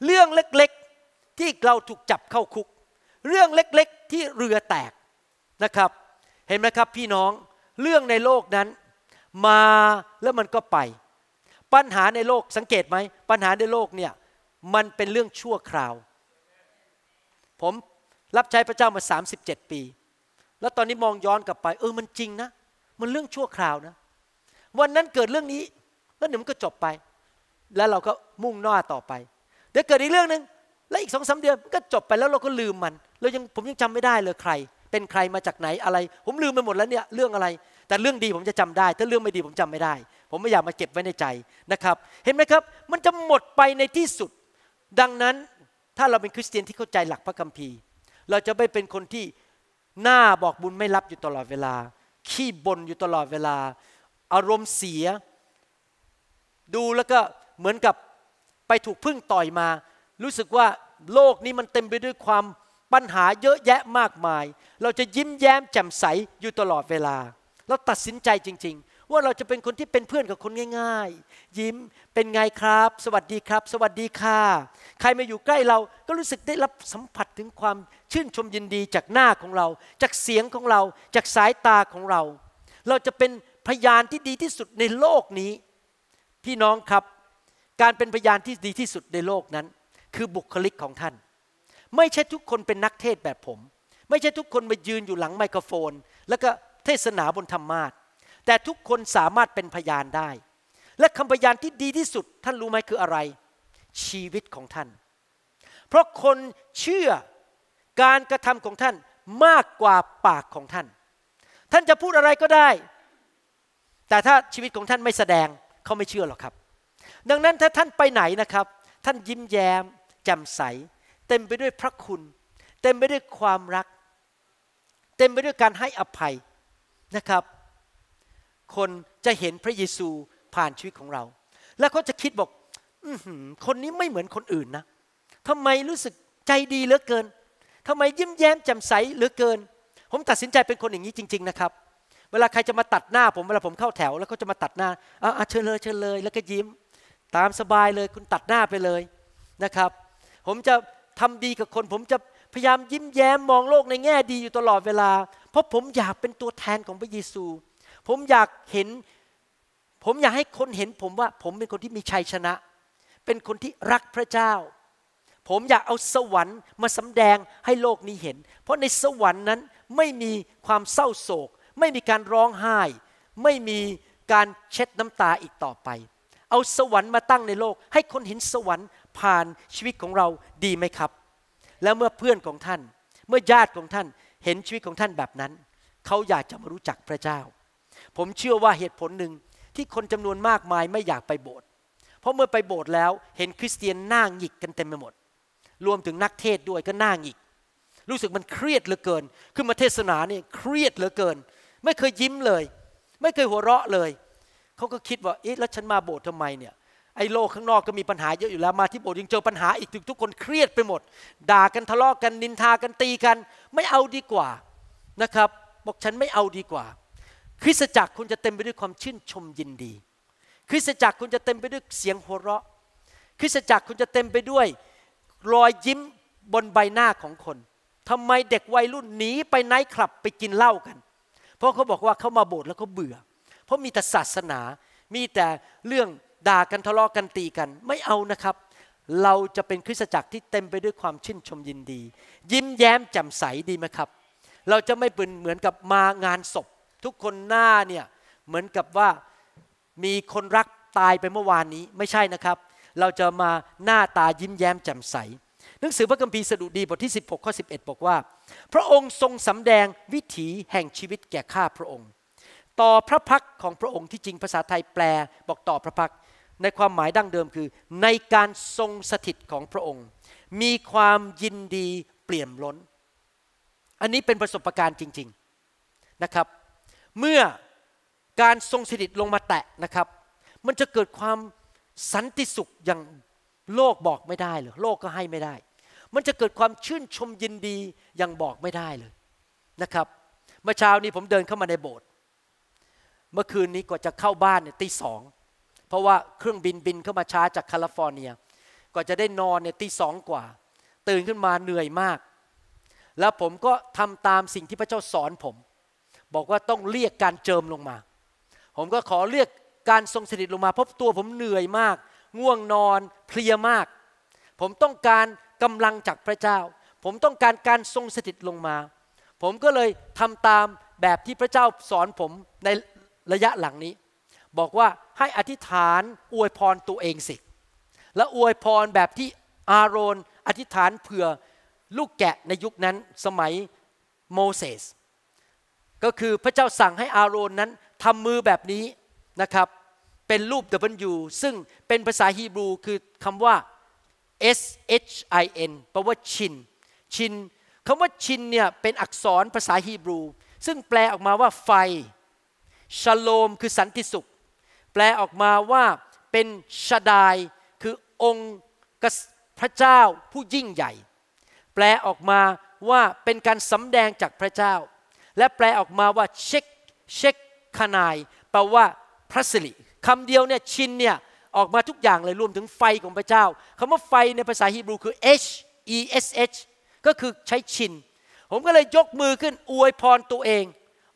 A: เรื่องเล็กๆที่เราถูกจับเข้าคุก เรื่องเล็กๆที่เรือแตกนะครับเห็นไหมครับพี่น้องเรื่องในโลกนั้นมาแล้วมันก็ไป ปัญหาในโลกสังเกตไหมปัญหาในโลกเนี่ยมันเป็นเรื่องชั่วคราว ผมรับใช้พระเจ้ามา 37 ปี แล้วตอนนี้มองย้อนกลับไป เออมันจริงนะ มันเรื่องชั่วคราวนะ วันนั้นเกิดเรื่องนี้แล้วหนึ่งก็จบไป แล้วเราก็มุ่งหน้าต่อไป เดี๋ยวเกิดอีกเรื่องหนึ่งแล้วอีกสองสาเดือนก็จบไปแล้วเราก็ลืมมันเรายังผมยังจำไม่ได้เลยใครเป็นใครมาจากไหนอะไร ผมลืมไปหมดแล้วเนี่ยเรื่องอะไร แต่เรื่องดีผมจะจำได้ ถ้าเรื่องไม่ดีผมจำไม่ได้ ผมไม่อยากมาเก็บไว้ในใจนะครับ เห็นไหมครับ มันจะหมดไปในที่สุด ดังนั้นถ้าเราเป็นคริสเตียนที่เข้าใจหลักพระคัมภีร์ เราจะไม่เป็นคนที่ หน้าบอกบุญไม่รับอยู่ตลอดเวลาขี้บ่นอยู่ตลอดเวลา อารมณ์เสีย ดูแล้วก็เหมือนกับไปถูกพึ่งต่อยมา รู้สึกว่าโลกนี้มันเต็มไปด้วยความปัญหาเยอะแยะมากมาย เราจะยิ้มแย้มแจ่มใสอยู่ตลอดเวลา เราตัดสินใจจริง ๆ ว่าเราจะเป็นคนที่เป็นเพื่อนกับคนง่าย ๆ ยิ้มเป็นไงครับ สวัสดีครับ สวัสดีค่ะ ใครมาอยู่ใกล้เราก็รู้สึกได้รับสัมผัสถึงความ ชื่นชมยินดีจากหน้าของเรา จากเสียงของเราจากสายตาของเรา เราจะเป็นพยานที่ดีที่สุดในโลกนี้ พี่น้องครับ การเป็นพยานที่ดีที่สุดในโลกนั้น คือบุคลิกของท่านไม่ใช่ทุกคนเป็นนักเทศแบบผม ไม่ใช่ทุกคนมายืนอยู่หลังไมโครโฟน แล้วก็เทศนาบนธรรมาทิแต่ทุกคนสามารถเป็นพยานได้ และคำพยานที่ดีที่สุดท่านรู้ไหมคืออะไร ชีวิตของท่าน เพราะคนเชื่อการกระทำของท่านมากกว่าปากของท่าน ท่านจะพูดอะไรก็ได้ แต่ถ้าชีวิตของท่านไม่แสดงเขาไม่เชื่อหรอกครับ ดังนั้นถ้าท่านไปไหนนะครับ ท่านยิ้มแย้มแจ่มใสเต็มไปด้วยพระคุณ เต็มไปด้วยความรัก เต็มไปด้วยการให้อภัยนะครับ คนจะเห็นพระเยซูผ่านชีวิตของเรา แล้วเขาจะคิดบอกอคนนี้ไม่เหมือนคนอื่นนะทำไมรู้สึกใจดีเหลือเกินทำไมยิ้มแย้ม แจ่มใสเหลือเกิน ผมตัดสินใจเป็นคนอย่างนี้จริง ๆ นะครับ เวลาใครจะมาตัดหน้า ผมเวลาผมเข้าแถวแล้วเขาจะมาตัดหน้าอ่าเชิญเลย เชิญเลย แล้วก็ยิ้ม ตามสบายเลย คุณตัดหน้าไปเลยนะครับ ผมจะทำดีกับคนผมจะพยายามยิ้มแย้มมองโลกในแง่ดีอยู่ตลอดเวลา เพราะผมอยากเป็นตัวแทนของพระเยซู ผมอยากเห็น ผมอยากให้คนเห็นผมว่า ผมเป็นคนที่มีชัยชนะ เป็นคนที่รักพระเจ้า ผมอยากเอาสวรรค์มาสาแดงให้โลกนี้เห็น เพราะในสวรรค์นั้นไม่มีความเศร้าโศก ไม่มีการร้องไห้ ไม่มีการเช็ดน้ำตาอีกต่อไป เอาสวรรค์มาตั้งในโลกให้คนเห็นสวรรค์ผ่านชีวิตของเราดีไหมครับ แล้วเมื่อเพื่อนของท่าน เมื่อญาติของท่านเห็นชีวิตของท่านแบบนั้นเขาอยากจะมารู้จักพระเจ้า ผมเชื่อว่าเหตุผลหนึ่งที่คนจำนวนมากมายไม่อยากไปโบสถ์เพราะเมื่อไปโบสถ์แล้ว เห็นคริสเตียนหน้าหงิกกันเต็มไปหมด รวมถึงนักเทศด้วยก็หน้าหงิกรู้สึกมันเครียดเหลือเกิน ขึ้นมาเทศนาเนี่ยเครียดเหลือเกิน ไม่เคยยิ้มเลย ไม่เคยหัวเราะเลยเขาก็คิดว่าเอ๊ะแล้วฉันมาโบสถ์ทำไมเนี่ยไอ้โลก ข้างนอกก็มีปัญหาเยอะอยู่แล้วมาที่โบสถ์ยังเจอปัญหาอีกทุกคนเครียดไปหมด ด่ากันทะเลาะกกันนินทากันตีกัน ไม่เอาดีกว่านะครับ บอกฉันไม่เอาดีกว่า คริสตจักรคุณจะเต็มไปด้วยความชื่นชมยินดี คริสตจักรคุณจะเต็มไปด้วยเสียงหัวเราะคริสตจักรคุณจะเต็มไปด้วยรอยยิ้มบนใบหน้าของคน ทำไมเด็กวัยรุ่นหนีไปไนท์คลับไปกินเหล้ากัน เพราะเขาบอกว่าเขามาโบสถ์แล้วเขาเบื่อ เพราะมีแต่ศาสนามีแต่เรื่องด่ากันทะเลาะกันตีกันไม่เอานะครับ เราจะเป็นคริสตจักรที่เต็มไปด้วยความชื่นชมยินดี ยิ้มแย้มแจ่มใสดีไหมครับ เราจะไม่เป็นเหมือนกับมางานศพ ทุกคนหน้าเนี่ยเหมือนกับว่ามีคนรักตายไปเมื่อวานนี้ไม่ใช่นะครับ เราจะมาหน้าตายิ้มแย้มแจ่มใส หนังสือพระคัมภีร์สดุดีบทที่ 16ข้อ11 บอกว่า พระองค์ทรงสำแดงวิถีแห่งชีวิตแก่ข้าพระองค์ ต่อพระพักของพระองค์ที่จริงภาษาไทยแปลบอกต่อพระพักในความหมายดั้งเดิมคือในการทรงสถิตของพระองค์ มีความยินดีเปลี่ยมล้น อันนี้เป็นประสบการณ์จริง ๆนะครับ เมื่อการทรงสถิตลงมาแตะนะครับ มันจะเกิดความสันติสุขอย่างโลกบอกไม่ได้เลยโลกก็ให้ไม่ได้ มันจะเกิดความชื่นชมยินดีอย่างบอกไม่ได้เลยนะครับเมื่อเช้านี้ผมเดินเข้ามาในโบสถ์เมื่อคืนนี้กว่าจะเข้าบ้านเนี่ยตีสองเพราะว่าเครื่องบินบินเข้ามาช้าจากแคลิฟอร์เนียก็จะได้นอนเนี่ยตีสองกว่า ตื่นขึ้นมาเหนื่อยมาก แล้วผมก็ทำตามสิ่งที่พระเจ้าสอนผม บอกว่าต้องเรียกการเจิมลงมา ผมก็ขอเรียกการทรงสถิตลงมาเพราะตัวผมเหนื่อยมาก ง่วงนอนเพลียมาก ผมต้องการกำลังจากพระเจ้า ผมต้องการการทรงสถิตลงมา ผมก็เลยทำตามแบบที่พระเจ้าสอนผมในระยะหลังนี้บอกว่าให้อธิษฐานอวยพรตัวเองสิ และอวยพรแบบที่อาโรนอธิษฐาน เผื่อลูกแกะในยุคนั้นสมัยโมเสสก็คือพระเจ้าสั่งให้อาโรนนั้นทำมือแบบนี้นะครับ เป็นรูป W ซึ่งเป็นภาษาฮีบรูคือคำว่า S H I N แปลว่าชินชินคำว่าชินเนี่ยเป็นอักษรภาษาฮีบรู ซึ่งแปลออกมาว่า ไฟชโลมคือสันติสุขแปลออกมาว่าเป็นชดายคือองค์พระเจ้าผู้ยิ่งใหญ่ แปลออกมาว่าเป็นการสำแดงจากพระเจ้า และแปลออกมาว่า เช็ค เช็คขนายแปลว่าพระสิริคำเดียวเนี่ยชินเนี่ยออกมาทุกอย่างเลยรวมถึงไฟของพระเจ้าคำว่าไฟในภาษาฮีบรูคือ H E S H ก็คือใช้ชิน ผมก็เลยยกมือขึ้นอวยพรตัวเอง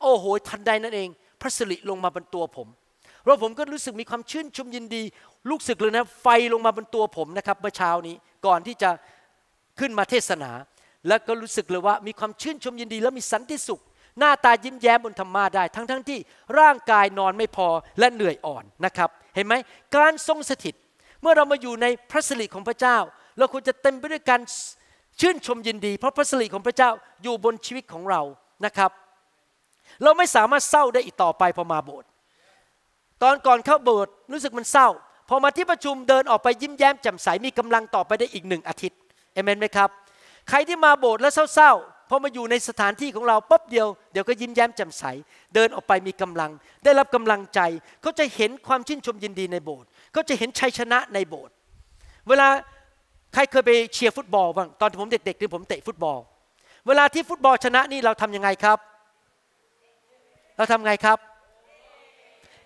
A: โอ้โหทันใดนั่นเอง พระสิริลงมาบนตัวผมแล้วผมก็รู้สึกมีความชื่นชมยินดี ลูกศึกเลยนะไฟลงมาบนตัวผมนะครับเมื่อเช้านี้ก่อนที่จะขึ้นมาเทศนา แล้วก็รู้สึกเลยว่ามีความชื่นชมยินดี และมีสันติสุข หน้าตายิ้มแย้มบนธรรมาได้ ทั้งๆทที่ร่างกายนอนไม่พอและเหนื่อยอ่อนนะครับ เห็นไหมการทรงสถิต เมื่อเรามาอยู่ในพระสิริของพระเจ้า เราควรจะเต็มไปด้วยการชื่นชมยินดี เพราะพระสิริของพระเจ้าอยู่บนชีวิตของเรานะครับ เราไม่สามารถเศร้าได้อีกต่อไปพอมาโบสถ์ตอนก่อนเข้าโบสถ์รู้สึกมันเศร้าพอมาที่ประชุมเดินออกไปยิ้มแย้มแจ่มใสมีกำลังต่อไปได้อีกหนึ่งอาทิตย์เอเมนไหมครับ ใครที่มาโบสถ์แล้วเศร้าๆพอมาอยู่ในสถานที่ของเราปุ๊บเดียวเดี๋ยวก็ยิ้มแย้มแจ่มใสเดินออกไปมีกำลัง ได้รับกำลังใจเขาจะเห็นความชื่นชมยินดีในโบสถ์เขาจะเห็นชัยชนะในโบสถ์เวลาใครเคยไปเชียร์ฟุตบอลบ้างตอนผมเด็กๆที่ผมเตะฟุตบอล เวลาที่ฟุตบอลชนะนี่เราทํำยังไงครับ เราทำไงครับ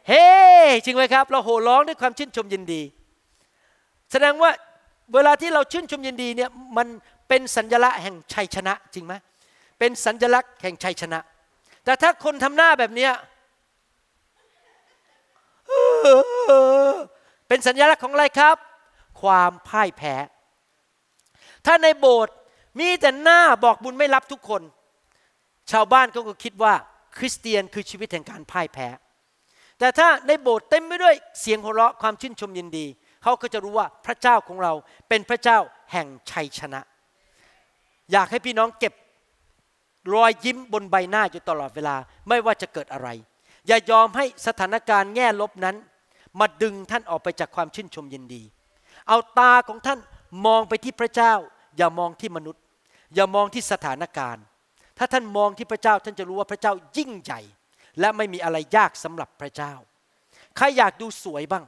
A: เฮ้ hey! จริงไหมครับเราโห่ร้องด้วยความชื่นชมยินดี แสดงว่าเวลาที่เราชื่นชมยินดีเนี่ยมันเป็นสัญลักษณ์แห่งชัยชนะ จริงไหมเป็นสัญลักษณ์แห่งชัยชนะ แต่ถ้าคนทำหน้าแบบนี้เป็นสัญลักษณ์ของอะไรครับ ความพ่ายแพ้ถ้าในโบสถ์มีแต่หน้าบอกบุญไม่รับทุกคน ชาวบ้านก็คิดว่า คริสเตียนคือชีวิตแห่งการพ่ายแพ้แต่ถ้าในโบสถ์เต็มไปด้วยเสียงหัวเราะความชื่นชมยินดี เขาก็จะรู้ว่าพระเจ้าของเราเป็นพระเจ้าแห่งชัยชนะ อยากให้พี่น้องเก็บรอยยิ้มบนใบหน้าอยู่ตลอดเวลาไม่ว่าจะเกิดอะไร อย่ายอมให้สถานการณ์แง่ลบนั้นมาดึงท่านออกไปจากความชื่นชมยินดี เอาตาของท่านมองไปที่พระเจ้า อย่ามองที่มนุษย์ อย่ามองที่สถานการณ์ ถ้าท่านมองที่พระเจ้าท่านจะรู้ว่าพระเจ้ายิ่งใหญ่และไม่มีอะไรยากสำหรับพระเจ้า ใครอยากดูสวยบ้าง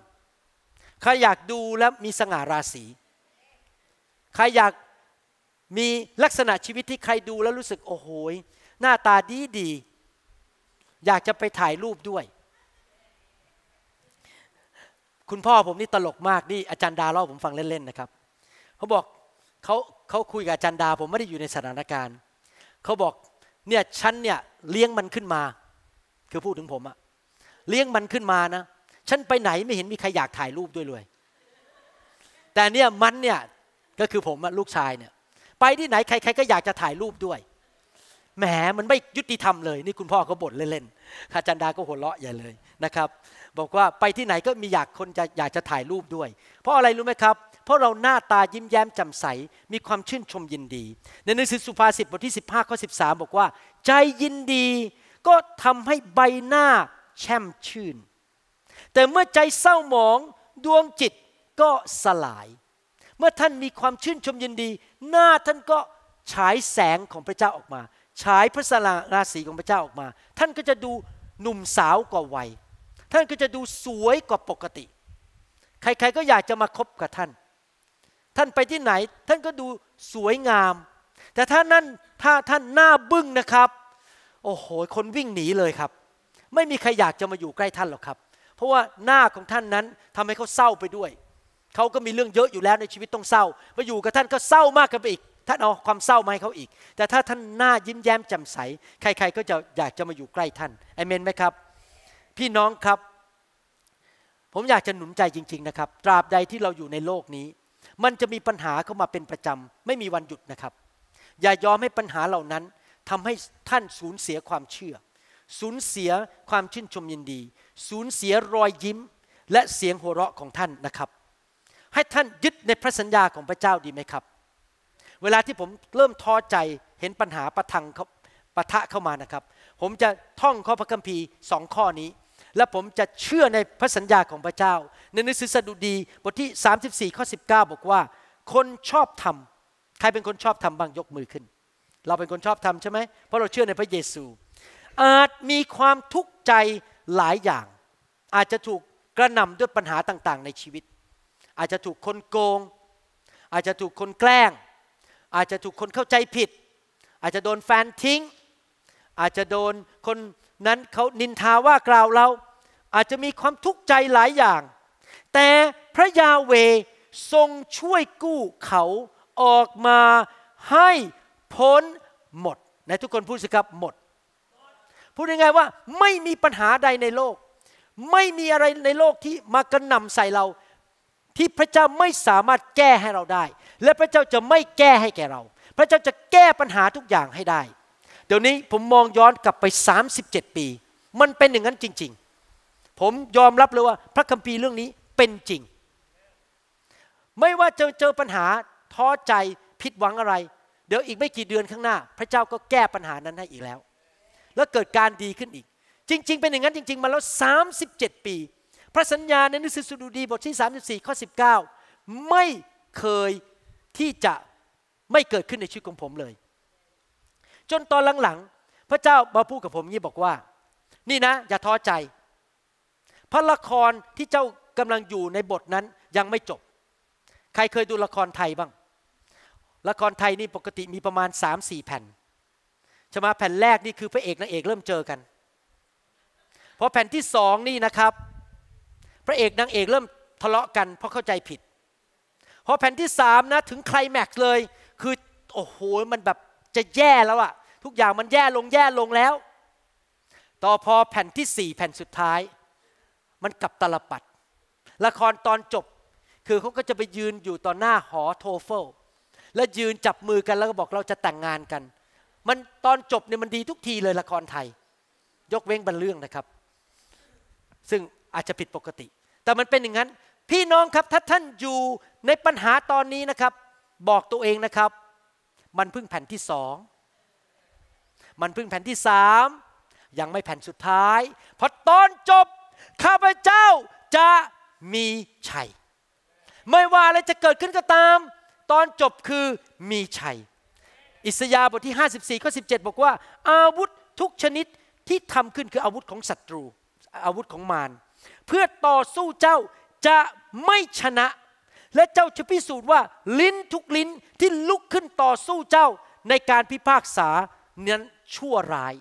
A: ใครอยากดูแล้วมีสง่าราศี ใครอยากมีลักษณะชีวิตที่ใครดูแล้วรู้สึกโอ้โหยหน้าตาดีดี อยากจะไปถ่ายรูปด้วย คุณพ่อผมนี่ตลกมาก นี่อาจารย์ดาเล่าผมฟังเล่นๆนะครับ เขาบอกเขาเขาคุยกับอาจารย์ดา ผมไม่ได้อยู่ในสถานการณ์ เขาบอกเนี่ยฉันเนี่ยเลี้ยงมันขึ้นมาคือพูดถึงผมอะเลี้ยงมันขึ้นมานะฉันไปไหนไม่เห็นมีใครอยากถ่ายรูปด้วยเลย แต่เนี่ยมันเนี่ยก็คือผมลูกชายเนี่ย ไปที่ไหนใครๆ ก็อยากจะถ่ายรูปด้วยแหมมันไม่ยุติธรรมเลย นี่คุณพ่อเขาบ่นเล่นๆขาจันดาก็หัวเราะใหญ่เลยนะครับ บอกว่าไปที่ไหนก็มีอยากคนจะอยากจะถ่ายรูปด้วย เพราะอะไรรู้ไหมครับ เพราะเราหน้าตายิ้มแย้มแจ่มใส มีความชื่นชมยินดี ในหนังสือสุภาษิตบทที่15ข้อ13 บอกว่า ใจยินดีก็ทำให้ใบหน้าแช่มชื่น แต่เมื่อใจเศร้าหมองดวงจิตก็สลาย เมื่อท่านมีความชื่นชมยินดี หน้าท่านก็ฉายแสงของพระเจ้าออกมาฉายพระสลาราศีของพระเจ้าออกมา ท่านก็จะดูหนุ่มสาวกว่าวัยท่านก็จะดูสวยกว่าปกติ ใครๆก็อยากจะมาคบกับท่าน ท่านไปที่ไหนท่านก็ดูสวยงาม แต่ถ้านั่นถ้าท่านหน้าบึ้งนะครับโอ้โห คนวิ่งหนีเลยครับ ไม่มีใครอยากจะมาอยู่ใกล้ท่านหรอกครับ เพราะว่าหน้าของท่านนั้นทำให้เขาเศร้าไปด้วย เขาก็มีเรื่องเยอะอยู่แล้วในชีวิตต้องเศร้า มาอยู่กับท่านก็เศร้ามากกันไปอีก ท่านเอาความเศร้ามาให้เขาอีก แต่ถ้าท่านหน้ายิ้มแย้มแจ่มใส ใคร ๆ ก็จะอยากจะมาอยู่ใกล้ท่าน อเมนไหมครับ พี่น้องครับ ผมอยากจะหนุนใจจริง ๆ นะครับ ตราบใดที่เราอยู่ในโลกนี้ มันจะมีปัญหาเข้ามาเป็นประจำไม่มีวันหยุดนะครับ อย่ายอมให้ปัญหาเหล่านั้นทำให้ท่านสูญเสียความเชื่อสูญเสียความชื่นชมยินดีสูญเสียรอยยิ้มและเสียงหัวเราะของท่านนะครับ ให้ท่านยึดในพระสัญญาของพระเจ้าดีไหมครับ เวลาที่ผมเริ่มท้อใจเห็นปัญหาประทังเขาปะทะเข้ามานะครับ ผมจะท่องข้อพระคัมภีร์สองข้อนี้ และผมจะเชื่อในพระสัญญาของพระเจ้า ในหนังสือสดุดีบทที่34ข้อ19 บอกว่า คนชอบทำใครเป็นคนชอบทำบ้างยกมือขึ้นเราเป็นคนชอบทำใช่ไหม เพราะเราเชื่อในพระเยซู อาจมีความทุกข์ใจหลายอย่าง อาจจะถูกกระหน่ำด้วยปัญหาต่างๆในชีวิต อาจจะถูกคนโกง อาจจะถูกคนแกล้ง อาจจะถูกคนเข้าใจผิด อาจจะโดนแฟนทิ้ง อาจจะโดนคนนั้นเขานินทาว่ากล่าวเรา อาจจะมีความทุกข์ใจหลายอย่าง แต่พระยาเวทรงช่วยกู้เขาออกมาให้พ้นหมดในทุกคนพูดสิครับหมดพูดยังไงว่าไม่มีปัญหาใดในโลก ไม่มีอะไรในโลกที่มากระหน่ำใส่เรา ที่พระเจ้าไม่สามารถแก้ให้เราได้ และพระเจ้าจะไม่แก้ให้แก่เรา พระเจ้าจะแก้ปัญหาทุกอย่างให้ได้ เดี๋ยวนี้ผมมองย้อนกลับไป37 ปี มันเป็นอย่างนั้นจริง ๆ ผมยอมรับเลยว่า พระคัมภีร์เรื่องนี้เป็นจริง ไม่ว่าจะเจอปัญหาท้อใจผิดหวังอะไรเดี๋ยวอีกไม่กี่เดือนข้างหน้า พระเจ้าก็แก้ปัญหานั้นให้อีกแล้ว แล้วเกิดการดีขึ้นอีก จริง ๆ เป็นอย่างนั้นจริง ๆ มาแล้ว 37 ปี พระสัญญาในหนังสือสดุดีบทที่ 34 ข้อ 19 ไม่เคยที่จะไม่เกิดขึ้นในชีวิตของผมเลย จนตอนหลังๆพระเจ้ามาพูดกับผมงี่บอกว่า นี่นะ อย่าท้อใจ พระละครที่เจ้ากำลังอยู่ในบทนั้นยังไม่จบ ใครเคยดูละครไทยบ้างละครไทยนี่ปกติมีประมาณ3-4แผ่นจชมามแผ่นแรกนี่คือพระเอกนางเอกเริ่มเจอกันพอแผ่นที่สองนี่นะครับ พระเอกนางเอกเริ่มทะเลาะกันเพราะเข้าใจผิดพอแผ่นที่สามนะถึงไคลแม็กซ์เลย คือโอ้โหมันแบบจะแย่แล้วอะทุกอย่างมันแย่ลงแย่ลงแล้ว ต่อพอแผ่นที่สี่แผ่นสุดท้าย มันกลับตลปัด ละครตอนจบ คือเขาก็จะไปยืนอยู่ต่อหน้าหอโทเฟลและยืนจับมือกันแล้วก็บอกเราจะแต่งงานกัน มันตอนจบเนี่ยมันดีทุกทีเลยละครไทย ยกเว้นบางเรื่องนะครับ ซึ่งอาจจะผิดปกติ แต่มันเป็นอย่างนั้น พี่น้องครับถ้าท่านอยู่ในปัญหาตอนนี้นะครับ บอกตัวเองนะครับ มันพึ่งแผ่นที่สองมันพึ่งแผ่นที่สามยังไม่แผ่นสุดท้ายเพราะตอนจบข้าพเจ้าจะมีชัยไม่ว่าอะไรจะเกิดขึ้นก็ตามตอนจบคือมีชัย อิสยาบทที่ 54ข้อสิบอกว่า อาวุธทุกชนิดที่ทำขึ้นคืออาวุธของศัตรู อาวุธของมารเพื่อต่อสู้เจ้าจะไม่ชนะ และเจ้าจะพิสูจน์ว่าลิ้นทุกลิ้นที่ลุกขึ้นต่อสู้เจ้าในการพิพากษานั้นชั่วร้าย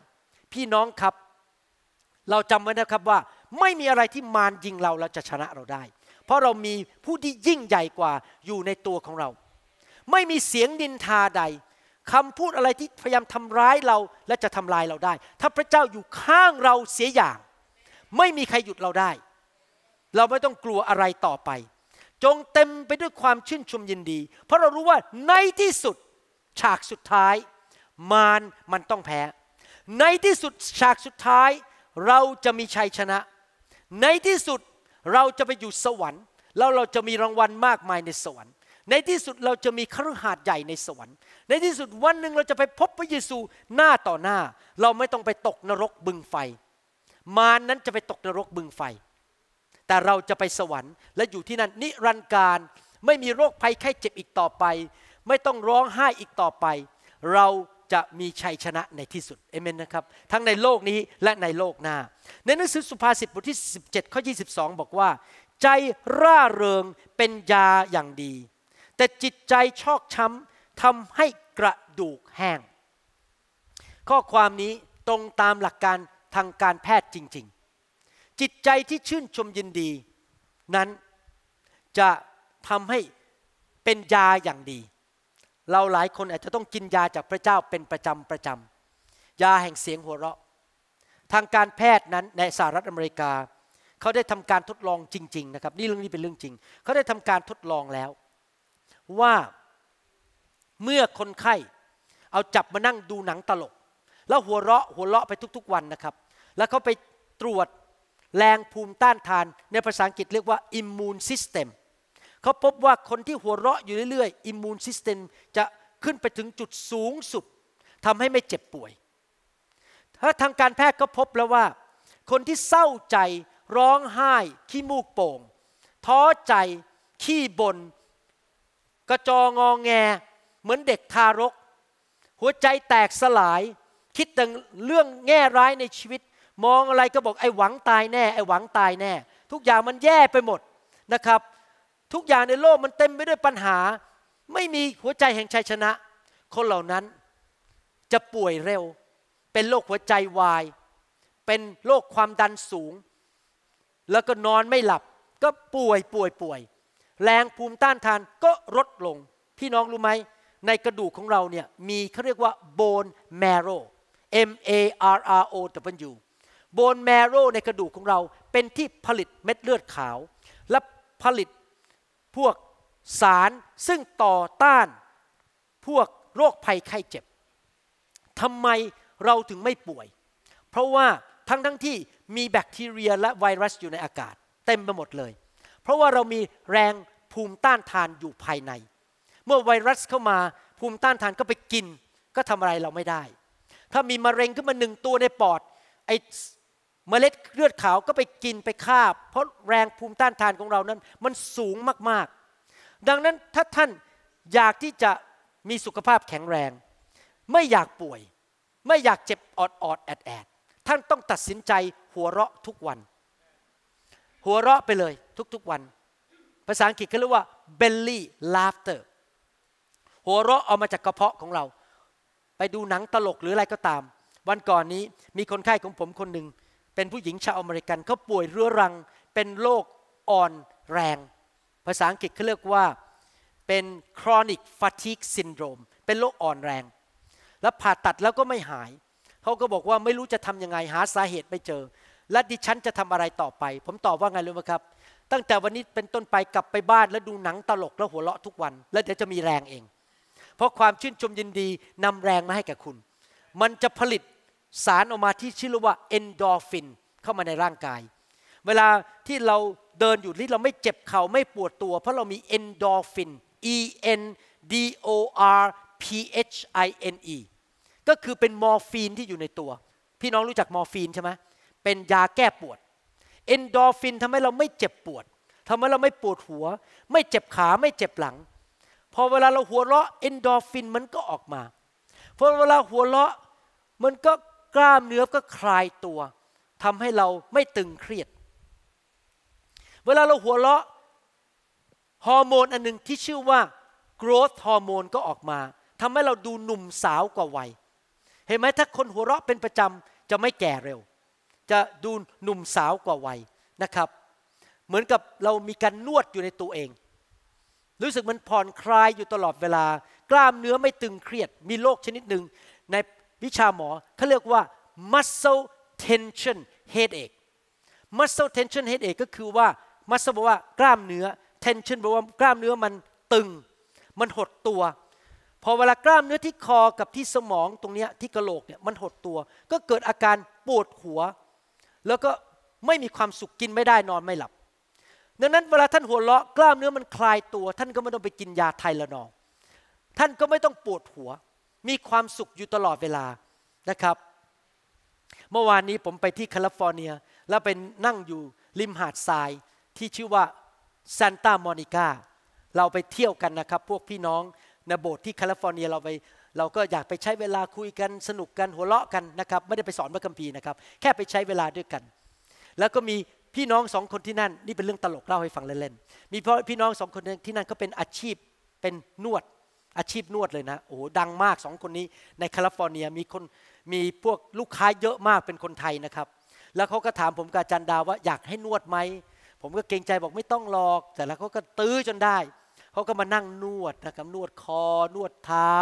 A: พี่น้องครับเราจำไว้นะครับว่าไม่มีอะไรที่มารยิงเราแล้วจะชนะเราได้ เพราะเรามีผู้ที่ยิ่งใหญ่กว่าอยู่ในตัวของเราไม่มีเสียงดินทาใดคำพูดอะไรที่พยายามทำร้ายเราและจะทำลายเราได้ ถ้าพระเจ้าอยู่ข้างเราเสียอย่าง ไม่มีใครหยุดเราได้ เราไม่ต้องกลัวอะไรต่อไป จงเต็มไปด้วยความชื่นชมยินดี เพราะเรารู้ว่าในที่สุดฉากสุดท้าย มารมันต้องแพ้ ในที่สุดฉากสุดท้ายเราจะมีชัยชนะ ในที่สุดเราจะไปอยู่สวรรค์แล้วเราจะมีรางวัลมากมายในสวรรค์ในที่สุดเราจะมีคฤหาสา์ใหญ่ในสวรรค์ ในที่สุดวันหนึ่งเราจะไปพบพระเยซูหน้าต่อหน้า เราไม่ต้องไปตกนรกบึงไฟ มารนั้นจะไปตกนรกบึงไฟ แต่เราจะไปสวรรค์ และอยู่ที่นั่นนิรันดร์การไม่มีโรคภัยไข้เจ็บอีกต่อไป ไม่ต้องร้องไห้อีกต่อไป เราจะมีชัยชนะในที่สุด เอเมนนะครับทั้งในโลกนี้และในโลกหน้า ในหนังสือสุภาษิตบทที่17ข้อ22 บอกว่า ใจร่าเริงเป็นยาอย่างดีแต่จิตใจชอกช้ำทำให้กระดูกแห้ง ข้อความนี้ตรงตามหลักการทางการแพทย์จริง ๆ จิตใจที่ชื่นชมยินดีนั้นจะทำให้เป็นยาอย่างดี เราหลายคนอาจจะต้องกินยาจากพระเจ้าเป็นประจำประจำยาแห่งเสียงหัวเราะ ทางการแพทย์นั้นในสหรัฐอเมริกา เขาได้ทำการทดลองจริง ๆ นะครับ นี่เรื่องนี้เป็นเรื่องจริง เขาได้ทำการทดลองแล้วว่าเมื่อคนไข้เอาจับมานั่งดูหนังตลก แล้วหัวเราะหัวเราะไปทุกๆวันนะครับ แล้วเขาไปตรวจแรงภูมิต้านทาน ในภาษาอังกฤษเรียกว่า immune system เขาพบว่าคนที่หัวเราะอยู่เรื่อยๆ immune system จะขึ้นไปถึงจุดสูงสุดทำให้ไม่เจ็บป่วย ถ้าทางการแพทย์ก็พบแล้วว่า คนที่เศร้าใจร้องไห้ขี้มูกโป่งท้อใจขี้บน่นกระจองอแงเหมือนเด็กทารก หัวใจแตกสลาย คิดแต่เรื่องแง่ร้ายในชีวิต มองอะไรก็บอกไอ้หวังตายแน่ ไอ้หวังตายแน่ทุกอย่างมันแย่ไปหมดนะครับ ทุกอย่างในโลกมันเต็มไปด้วยปัญหา ไม่มีหัวใจแห่งชัยชนะ คนเหล่านั้นจะป่วยเร็ว เป็นโรคหัวใจวายเป็นโรคความดันสูง แล้วก็นอนไม่หลับก็ป่วยป่วยป่วยวยแรงภูมิต้านทานก็ลดลง พี่น้องรู้ไหม ในกระดูกของเราเนี่ยมีเขาเรียกว่า bone marrow M A R R O W bone marrow ในกระดูกของเราเป็นที่ผลิตเม็ดเลือดขาว และผลิตพวกสารซึ่งต่อต้านพวกโรคภัยไข้เจ็บ ทำไมเราถึงไม่ป่วย เพราะว่าทั้งทั้งที่มีแบคทีเรีย และไวรัสอยู่ในอากาศ เต็มไปหมดเลยเพราะว่าเรามีแรงภูมิต้านทานอยู่ภายใน เมื่อไวรัสเข้ามาภูมิต้านทานก็ไปกินก็ทำอะไรเราไม่ได้ ถ้ามีมะเร็งขึ้นมาหนึ่งตัวในปอดไอเมล็ดเลือดขาวก็ไปกินไปฆ่า เพราะแรงภูมิต้านทานของเรานั้น มันสูงมากๆ ดังนั้นถ้าท่านอยากที่จะมีสุขภาพแข็งแรง ไม่อยากป่วย ไม่อยากเจ็บออดออดแอดแอดท่านต้องตัดสินใจหัวเราะทุกวันหัวเราะไปเลยทุกๆวัน ภาษาอังกฤษเขาเรียกว่า belly laughter หัวเราะออกมาจากกระเพาะของเรา ไปดูหนังตลกหรืออะไรก็ตาม วันก่อนนี้มีคนไข้ของผมคนหนึ่ง เป็นผู้หญิงชาวอเมริกันเขาป่วยเรื้อรังเป็นโรคอ่อนแรง ภาษาอังกฤษเขาเรียกว่าเป็น chronic fatigue syndrome เป็นโรคอ่อนแรง แล้วผ่าตัดแล้วก็ไม่หายเขาก็บอกว่าไม่รู้จะทำยังไงหาสาเหตุไม่เจอและดิฉันจะทำอะไรต่อไป ผมตอบว่าไงรู้ไหมครับ ตั้งแต่วันนี้เป็นต้นไปกลับไปบ้าน แล้วดูหนังตลกแล้วหัวเราะทุกวัน แล้วเดี๋ยวจะมีแรงเอง เพราะความชื่นชมยินดีนำแรงมาให้แก่คุณ มันจะผลิตสารออกมาที่ชื่อว่าเอนโดฟินเข้ามาในร่างกาย เวลาที่เราเดินอยู่ที่ เราไม่เจ็บเขา่าไม่ปวดตัว เพราะเรามีเอนโดฟิน E N D O R P H I N E ก็คือเป็นมอร์ฟีนที่อยู่ในตัว พี่น้องรู้จักมอร์ฟีนใช่ไหมเป็นยาแก้ปวด เอนโดฟินทำให้เราไม่เจ็บปวดทำให้เราไม่ปวดหัว ไม่เจ็บขาไม่เจ็บหลัง พอเวลาเราหัวเราะเอนโดฟินมันก็ออกมาพอเวลาหัวเราะมันก็กล้ามเนื้อก็คลายตัวทำให้เราไม่ตึงเครียด เวลาเราหัวเราะฮอร์โมนอันหนึ่งที่ชื่อว่า growth ฮอร์โมนก็ออกมาทำให้เราดูหนุ่มสาวกว่าวัยเห็นไหมถ้าคนหัวเราะเป็นประจำจะไม่แก่เร็วจะดูหนุ่มสาวกว่าวัยนะครับ เหมือนกับเรามีการนวดอยู่ในตัวเอง รู้สึกมันผ่อนคลายอยู่ตลอดเวลา กล้ามเนื้อไม่ตึงเครียด มีโรคชนิดหนึ่งในวิชาหมอเขาเรียกว่า muscle tension headache muscle tension headache ก็คือว่า muscle บอกว่ากล้ามเนื้อ tension บอกว่ากล้ามเนื้อมันตึง มันหดตัว พอเวลากล้ามเนื้อที่คอกับที่สมองตรงนี้ที่กระโหลกเนี่ยมันหดตัว ก็เกิดอาการปวดหัวแล้วก็ไม่มีความสุขกินไม่ได้นอนไม่หลับ ดังนั้นเวลาท่านหัวเราะกล้ามเนื้อมันคลายตัว ท่านก็ไม่ต้องไปกินยาไทละนอง ท่านก็ไม่ต้องปวดหัว มีความสุขอยู่ตลอดเวลานะครับ เมื่อวานนี้ผมไปที่แคลิฟอร์เนียแล้วไปนั่งอยู่ริมหาดทราย ที่ชื่อว่าซานตามอนิกาเราไปเที่ยวกันนะครับ พวกพี่น้องในโบสถ์ที่แคลิฟอร์เนียเราไปเราก็อยากไปใช้เวลาคุยกันสนุกกันหัวเราะกันนะครับไม่ได้ไปสอนพระคัมภีร์นะครับแค่ไปใช้เวลาด้วยกัน แล้วก็มีพี่น้องสองคนที่นั่นนี่เป็นเรื่องตลกเล่าให้ฟังเล่นๆมีพี่น้องสองคนที่นั่นก็เป็นอาชีพเป็นนวดอาชีพนวดเลยนะ โอ้ดังมากสองคนนี้ในแคลิฟอร์เนียมีคนมีพวกลูกค้าเยอะมากเป็นคนไทยนะครับ แล้วเขาก็ถามผมกับจันดาว่าอยากให้นวดไหม ผมก็เกรงใจบอกไม่ต้องหรอก แต่แล้วเขาก็ตื้อจนได้เขาก็มานั่งนวดนะครับนวดคอนวดเท้า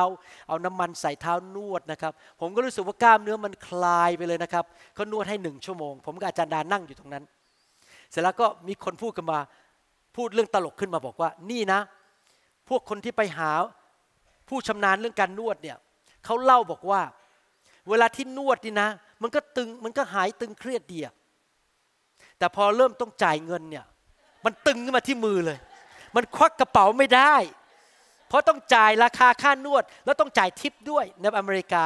A: เอาน้ำมันใส่เท้านวดนะครับ ผมก็รู้สึกว่ากล้ามเนื้อมันคลายไปเลยนะครับเขานวดให้หนึ่งชั่วโมง ผมกับอาจารย์ดานั่งอยู่ตรงนั้น เสร็จแล้วก็มีคนพูดกันมาพูดเรื่องตลกขึ้นมาบอกว่า นี่นะ พวกคนที่ไปหา ผู้ชำนาญเรื่องการนวดเนี่ยเขาเล่าบอกว่า เวลาที่นวดนี่นะ มันก็ตึงมันก็หายตึงเครียดเดียแต่พอเริ่มต้องจ่ายเงินเนี่ยมันตึงขึ้นมาที่มือเลยมันควักกระเป๋าไม่ได้ เพราะต้องจ่ายราคาค่านวด แล้วต้องจ่ายทิปด้วยในอเมริกา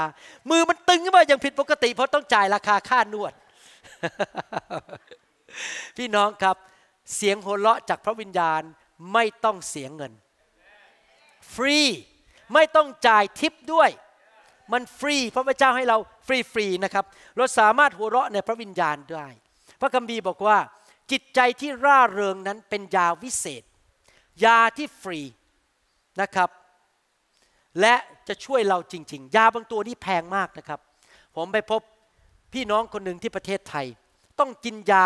A: มือมันตึงขึ้นมาอย่างผิดปกติ เพราะต้องจ่ายราคาค่านวด พี่น้องครับ เสียงโหเราะจากพระวิญญาณไม่ต้องเสียเงิน ฟรีไม่ต้องจ่ายทิปด้วย มันฟรีพระเจ้าให้เราฟรีฟรีนะครับ เราสามารถหัวเราะในพระวิญญาณได้ พระคัมภีร์บอกว่า จิตใจที่ร่าเริงนั้นเป็นยาวิเศษยาที่ฟรีนะครับ และจะช่วยเราจริงๆ ยาบางตัวนี่แพงมากนะครับ ผมไปพบพี่น้องคนหนึ่งที่ประเทศไทย ต้องกินยา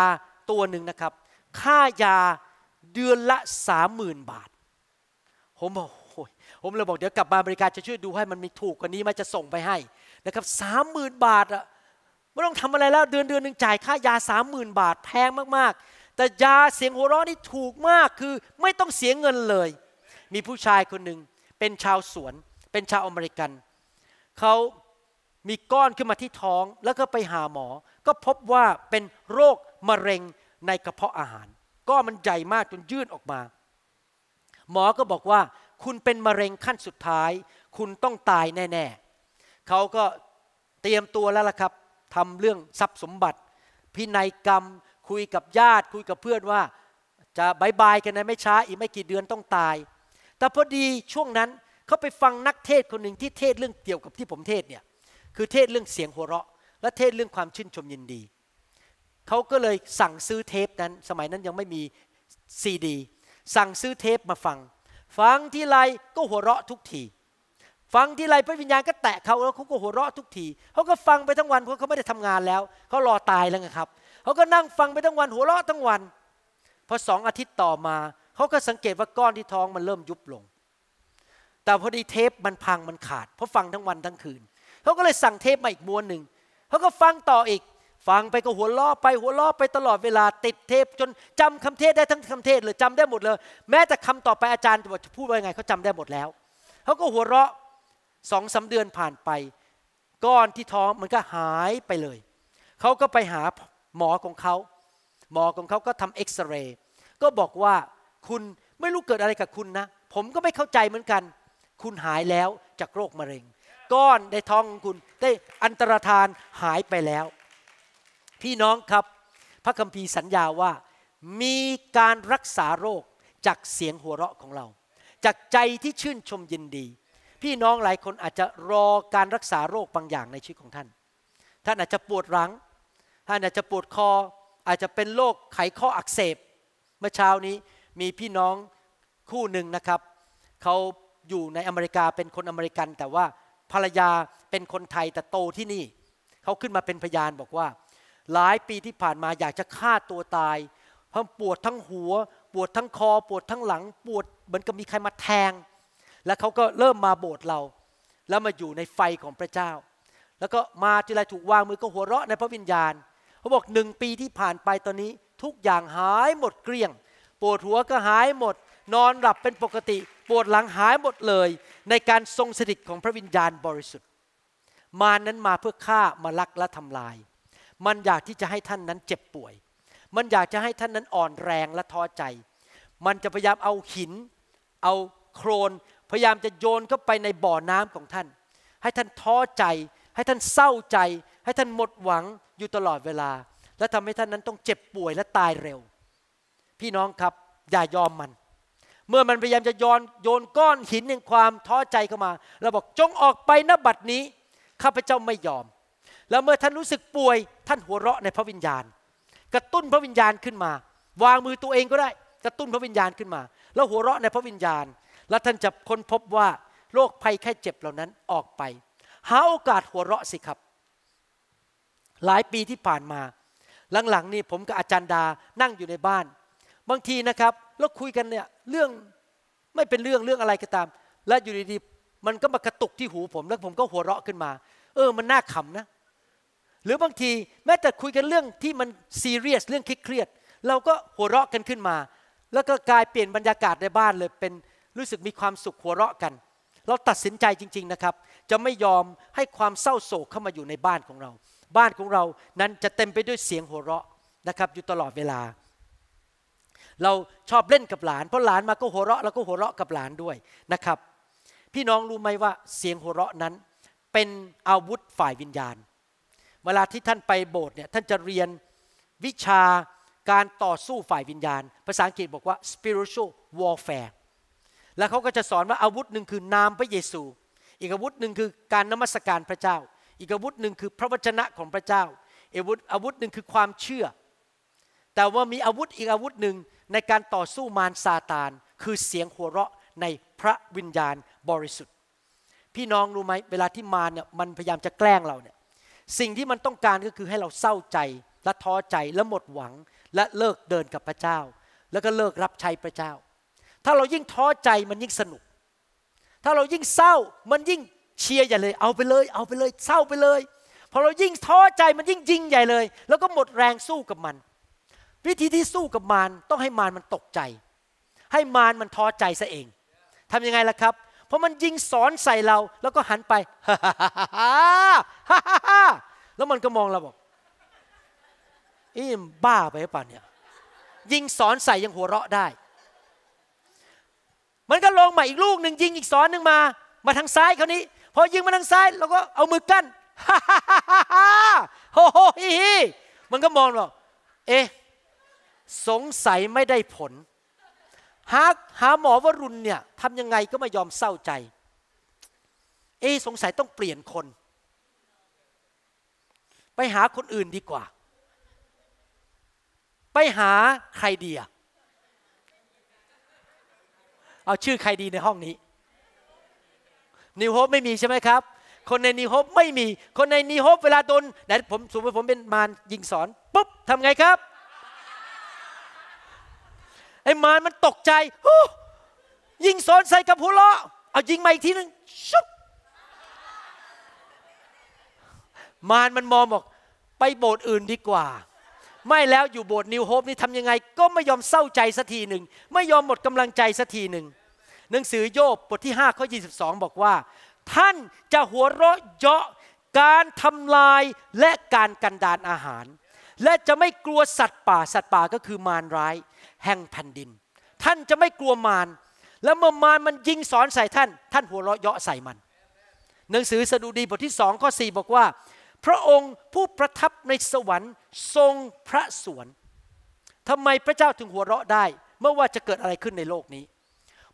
A: ตัวหนึ่งนะครับ ค่ายาเดือนละสามหมื่นบาทผมบอกผมเลยบอก เดี๋ยวกลับมาบริการจะช่วยดูให้มันมีถูกกว่านี้มาจะส่งไปให้นะครับสามหมื่นบาทอะไม่ต้องทำอะไรแล้ว เดือนเดือนหนึ่งจ่ายค่ายาสามหมื่นบาทแพงมากแต่ยาเสียงหัวเราะนี่ถูกมากคือ ไม่ต้องเสียเงินเลย มีผู้ชายคนหนึ่งเป็นชาวสวน เป็นชาวอเมริกัน เขามีก้อนขึ้นมาที่ท้องแล้วก็ไปหาหมอ ก็พบว่าเป็นโรคมะเร็งในกระเพาะอาหารก้อนมันใหญ่มากจนยื่นออกมา หมอก็บอกว่า คุณเป็นมะเร็งขั้นสุดท้าย คุณต้องตายแน่ ๆเขาก็เตรียมตัวแล้วล่ะครับทำเรื่องทรัพย์สมบัติ พินัยกรรมคุยกับญาติคุยกับเพื่อนว่าจะบายบายกันนะไม่ช้าอีกไม่กี่เดือนต้องตาย แต่พอดีช่วงนั้นเขาไปฟังนักเทศคนหนึ่งที่เทศเรื่องเกี่ยวกับที่ผมเทศเนี่ย คือเทศเรื่องเสียงหัวเราะ และเทศเรื่องความชื่นชมยินดีเขาก็เลยสั่งซื้อเทปนั้น สมัยนั้นยังไม่มีซีดี สั่งซื้อเทปมาฟังฟังทีไรก็หัวเราะทุกทีฟังทีไรพระวิญญาณก็แตะเขาแล้วเขาก็หัวเราะทุกทีเขาก็ฟังไปทั้งวันเพราะเขาไม่ได้ทำงานแล้วเขารอตายแล้วครับเขาก็นั่งฟังไปทั้งวันหัวเราะทั้งวันพอสองอาทิตย์ต่อมาเขาก็สังเกตว่าก้อนที่ท้องมันเริ่มยุบลง แต่พอดีเทปมันพังมันขาดเพราะฟังทั้งวันทั้งคืนเขาก็เลยสั่งเทปมาอีกม้วนหนึ่งเขาก็ฟังต่ออีกฟังไปก็หัวล้อไปหัวล้อไปตลอดเวลาติดเทปจนจำคำเทศได้ทั้งคำเทศเลยจำได้หมดเลย แม้แต่คำต่อไปอาจารย์จะพูดว่าไงเขาจำได้หมดแล้วเขาก็หัวเราะสองสาเดือนผ่านไป ก้อนที่ท้องมันก็หายไปเลยเขาก็ไปหาหมอของเขาหมอของเขาก็ทำเอ็กซเรย์ก็บอกว่าคุณไม่รู้เกิดอะไรกับคุณนะ ผมก็ไม่เข้าใจเหมือนกัน คุณหายแล้วจากโรคมะเร็ง ก้อนในท้องของคุณได้อันตรธานหายไปแล้ว พี่น้องครับ พระคัมภีร์สัญญาว่ามีการรักษาโรคจากเสียงหัวเราะของเรา จากใจที่ชื่นชมยินดี พี่น้องหลายคนอาจจะรอการรักษาโรคบางอย่างในชีวิตของท่านท่านอาจจะปวดหลังท่านอาจจะปวดคออาจจะเป็นโรคไขข้ออักเสบเมื่อเช้านี้มีพี่น้องคู่หนึ่งนะครับเขาอยู่ในอเมริกาเป็นคนอเมริกัน แต่ว่าภรรยาเป็นคนไทยแต่โตที่นี่ เขาขึ้นมาเป็นพยานบอกว่า หลายปีที่ผ่านมาอยากจะฆ่าตัวตายเพราะปวดทั้งหัว ปวดทั้งคอ ปวดทั้งหลัง ปวดเหมือนกับมีใครมาแทง แล้วเขาก็เริ่มมาโบสถ์เรา แล้วมาอยู่ในไฟของพระเจ้า แล้วก็มาทีไรถูกวางมือก็หัวเราะ ในพระวิญญาณเขาบอกหนึ่งปีที่ผ่านไปตอนนี้ทุกอย่างหายหมดเกลี้ยงปวดหัวก็หายหมด นอนหลับเป็นปกติ ปวดหลังหายหมดเลย ในการทรงสถิตของพระวิญญาณบริสุทธิ์มานั้นมาเพื่อฆ่ามาลักและทำลาย มันอยากที่จะให้ท่านนั้นเจ็บป่วย มันอยากจะให้ท่านนั้นอ่อนแรงและท้อใจ มันจะพยายามเอาหิน เอาโครนพยายามจะโยนเข้าไปในบ่อน้ำของท่าน ให้ท่านท้อใจให้ท่านเศร้าใจให้ท่านหมดหวังอยู่ตลอดเวลา และทำให้ท่านนั้นต้องเจ็บป่วยและตายเร็ว พี่น้องครับอย่ายอมมัน เมื่อมันพยายามจะ้อนโยนก้อนหินแห่งความท้อใจเข้ามาเราบอกจงออกไปนบัดนี้ข้าพเจ้าไม่ยอม แล้วเมื่อท่านรู้สึกป่วย ท่านหัวเราะในพระวิญญาณ กระตุ้นพระวิญญาณขึ้นมา วางมือตัวเองก็ได้ กระตุ้นพระวิญญาณขึ้นมา แล้วหัวเราะในพระวิญญาณ แล้วท่านจะค้นพบว่าโรคภัยแค่เจ็บเหล่านั้นออกไป หาโอกาสหัวเราะสิครับหลายปีที่ผ่านมา หลังๆนี่ผมกับอาจารย์ดา นั่งอยู่ในบ้าน บางทีนะครับแล้วคุยกันเนี่ย เรื่องไม่เป็นเรื่องเรื่องอะไรก็ตาม และอยู่ดีๆมันก็มากระตุกที่หูผม แล้วผมก็หัวเราะขึ้นมา เออ มันน่าขำนะ หรือบางทีแม้แต่คุยกันเรื่องที่มันซีเรียสเรื่องเครียด เราก็หัวเราะกันขึ้นมา แล้วก็กลายเปลี่ยนบรรยากาศในบ้านเลย เป็นรู้สึกมีความสุขหัวเราะกัน เราตัดสินใจจริง ๆนะครับ จะไม่ยอมให้ความเศร้าโศกเข้ามาอยู่ในบ้านของเราบ้านของเรานั้นจะเต็มไปด้วยเสียงหัวเราะนะครับ อยู่ตลอดเวลา เราชอบเล่นกับหลานเพราะหลานมาก็หัวเราะแล้วก็หัวเราะกับหลานด้วยนะครับ พี่น้องรู้ไหมว่าเสียงหัวเราะนั้นเป็นอาวุธฝ่ายวิญญาณ เวลาที่ท่านไปโบสถ์เนี่ยท่านจะเรียนวิชาการต่อสู้ฝ่ายวิญญาณ ภาษาอังกฤษบอกว่า spiritual warfare แล้วเขาก็จะสอนว่าอาวุธหนึ่งคือนามพระเยซู อีกอาวุธหนึ่งคือการนมัสการพระเจ้าอีกอาวุธหนึ่งคือพระวจนะของพระเจ้า อาวุธอาวุธหนึ่งคือความเชื่อ แต่ว่ามีอาวุธอีกอาวุธหนึ่งในการต่อสู้มารซาตาน คือเสียงหัวเราะในพระวิญญาณบริสุทธิ์ พี่น้องรู้ไหมเวลาที่มารเนี่ยมันพยายามจะแกล้งเราเนี่ยสิ่งที่มันต้องการก็คือให้เราเศร้าใจและท้อใจและหมดหวังและเลิกเดินกับพระเจ้า แล้วก็เลิกรับใช้พระเจ้า ถ้าเรายิ่งท้อใจมันยิ่งสนุก ถ้าเรายิ่งเศร้ามันยิ่งเชียร์ใหญ่เลยเอาไปเลย เอาไปเลยเศร้าไปเลยพอเรายิ่งท้อใจมันยิ่งยิงใหญ่เลย แล้วก็หมดแรงสู้กับมัน วิธีที่สู้กับมารต้องให้มารมันตกใจ ให้มารมันท้อใจซะเอง ทํำยังไงล่ะครับเพราะมันยิงสอนใส่เรา แล้วก็หันไปฮ่าฮ่าฮ่าฮ่าแล้วมันก็มองเราบอกอีมบ้าไปหรือป่าเนี่ยยิงสอนใส่ยังหัวเราะได้ มันก็ลงมา อีกลูกหนึ่งยิงอีกสอนหนึ่งมา มาทางซ้ายเขานี้พอยิงมาทางซ้ายเราก็เอามือกั้นฮ่าฮ่าฮ่าฮ่าโอ้โหมันก็มองเราเอ๊ะสงสัยไม่ได้ผล หาหาหมอวรุณเนี่ยทำยังไงก็ไม่ยอมเศร้าใจ เอ๊สงสัยต้องเปลี่ยนคน ไปหาคนอื่นดีกว่า ไปหาใครดีอะเอาชื่อใครดีในห้องนี้นิวโฮปไม่มีใช่ไหมครับ คนในนิวโฮปไม่มี คนในนิวโฮปเวลาโดนไหนผมสมมติผมเป็นมารยิงสอนปุ๊บทำไงครับไอ้มารมันตกใจยิงสอนใส่กับหัวเราะเอายิงมาอีกทีนึงชุบ มารมันมองบอกไปโบสถ์อื่นดีกว่า ไม่แล้วอยู่โบสถ์นิวโฮปนี่ทำยังไง ก็ไม่ยอมเศร้าใจสักทีหนึ่งไม่ยอมหมดกำลังใจสักทีหนึ่งหนังสือโยบบทที่5ข้อ22 บอกว่า ท่านจะหัวเราะเยาะการทำลายและการกันดานอาหาร และจะไม่กลัวสัตว์ป่า สัตว์ป่าก็คือมารร้ายแห่งแผ่นดิน ท่านจะไม่กลัวมารและเมื่อมารมันยิงสอนใส่ท่าน ท่านหัวเราะเยาะใส่มันหนังสือสดุดีบทที่สองข้อสบอกว่า พระองค์ผู้ประทับในสวรรค์ทรงพระสวนทำไมพระเจ้าถึงหัวเราะได้เมื่อว่าจะเกิดอะไรขึ้นในโลกนี้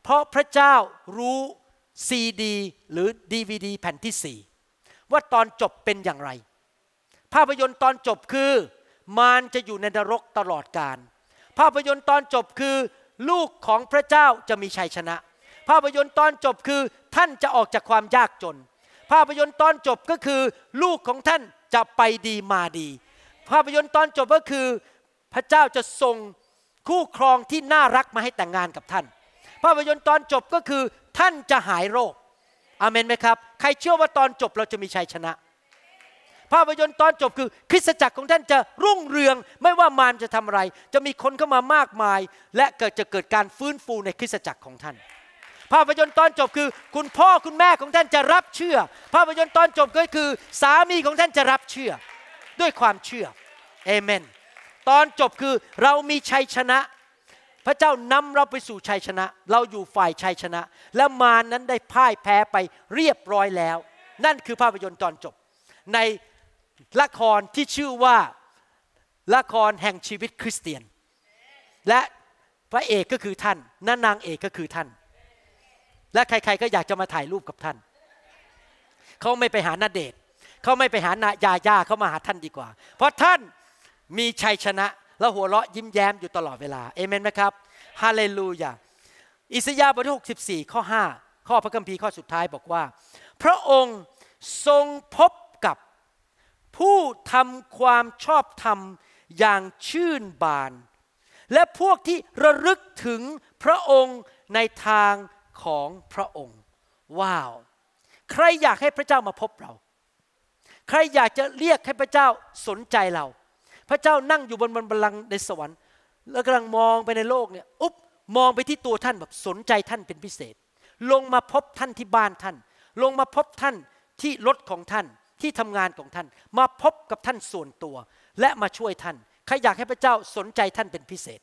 A: เพราะพระเจ้ารู้ซีดีหรือดีวดีแผ่นที่สี่ว่าตอนจบเป็นอย่างไร ภาพยนตร์ตอนจบคือมารจะอยู่ในนรกตลอดกาลภาพยนตร์ตอนจบคือ ลูกของพระเจ้าจะมีชัยชนะ ภาพยนตร์ตอนจบคือท่านจะออกจากความยากจน ภาพยนตร์ตอนจบก็คือ ลูกของท่านจะไปดีมาดี ภาพยนตร์ตอนจบก็คือ พระเจ้าจะส่งคู่ครองที่น่ารักมาให้แต่งงานกับท่านภาพยนตร์ตอนจบก็คือท่านจะหายโรค อเมนไหมครับ ใครเชื่อว่าตอนจบเราจะมีชัยชนะ ภาพยนตร์ตอนจบคือ คริสตจักรของท่านจะรุ่งเรือง ไม่ว่ามารจะทำอะไร จะมีคนเข้ามามากมาย และเกิดจะเกิดการฟื้นฟูในคริสตจักรของท่าน ภาพยนตร์ตอนจบคือ คุณพ่อคุณแม่ของท่านจะรับเชื่อ ภาพยนตร์ตอนจบก็คือ สามีของท่านจะรับเชื่อด้วยความเชื่อเอเมน ตอนจบคือเรามีชัยชนะพระเจ้านำเราไปสู่ชัยชนะ เราอยู่ฝ่ายชัยชนะ และมานั้นได้พ่ายแพ้ไปเรียบร้อยแล้ว นั่นคือภาพยนตร์ตอนจบ ในละครที่ชื่อว่าละครแห่งชีวิตคริสเตียน และพระเอกก็คือท่านนานางเอกก็คือท่าน และใครๆก็อยากจะมาถ่ายรูปกับท่านเขาไม่ไปหานาเดชเขาไม่ไปหานายาย่าเขามาหาท่านดีกว่า เพราะท่านมีชัยชนะแล้วหัวเราะยิ้มแย้มอยู่ตลอดเวลา เอเมนไหมครับฮาเลลูยาอิสยาห์บทที่64ข้อ 5 ข้อพระคัมภีร์ข้อสุดท้ายบอกว่า พระองค์ทรงพบกับผู้ทำความชอบธรรมอย่างชื่นบาน และพวกที่ระลึกถึงพระองค์ในทางของพระองค์ ว้าว ใครอยากให้พระเจ้ามาพบเรา ใครอยากจะเรียกให้พระเจ้าสนใจเราพระเจ้านั่งอยู่บนบัลลังในสวรรค์ แล้วกำลังมองไปในโลกเนี่ย อุ๊บ มองไปที่ตัวท่านแบบสนใจท่านเป็นพิเศษ ลงมาพบท่านที่บ้านท่าน ลงมาพบท่านที่รถของท่าน ที่ทำงานของท่าน มาพบกับท่านส่วนตัว และมาช่วยท่าน ใครอยากให้พระเจ้าสนใจท่านเป็นพิเศษ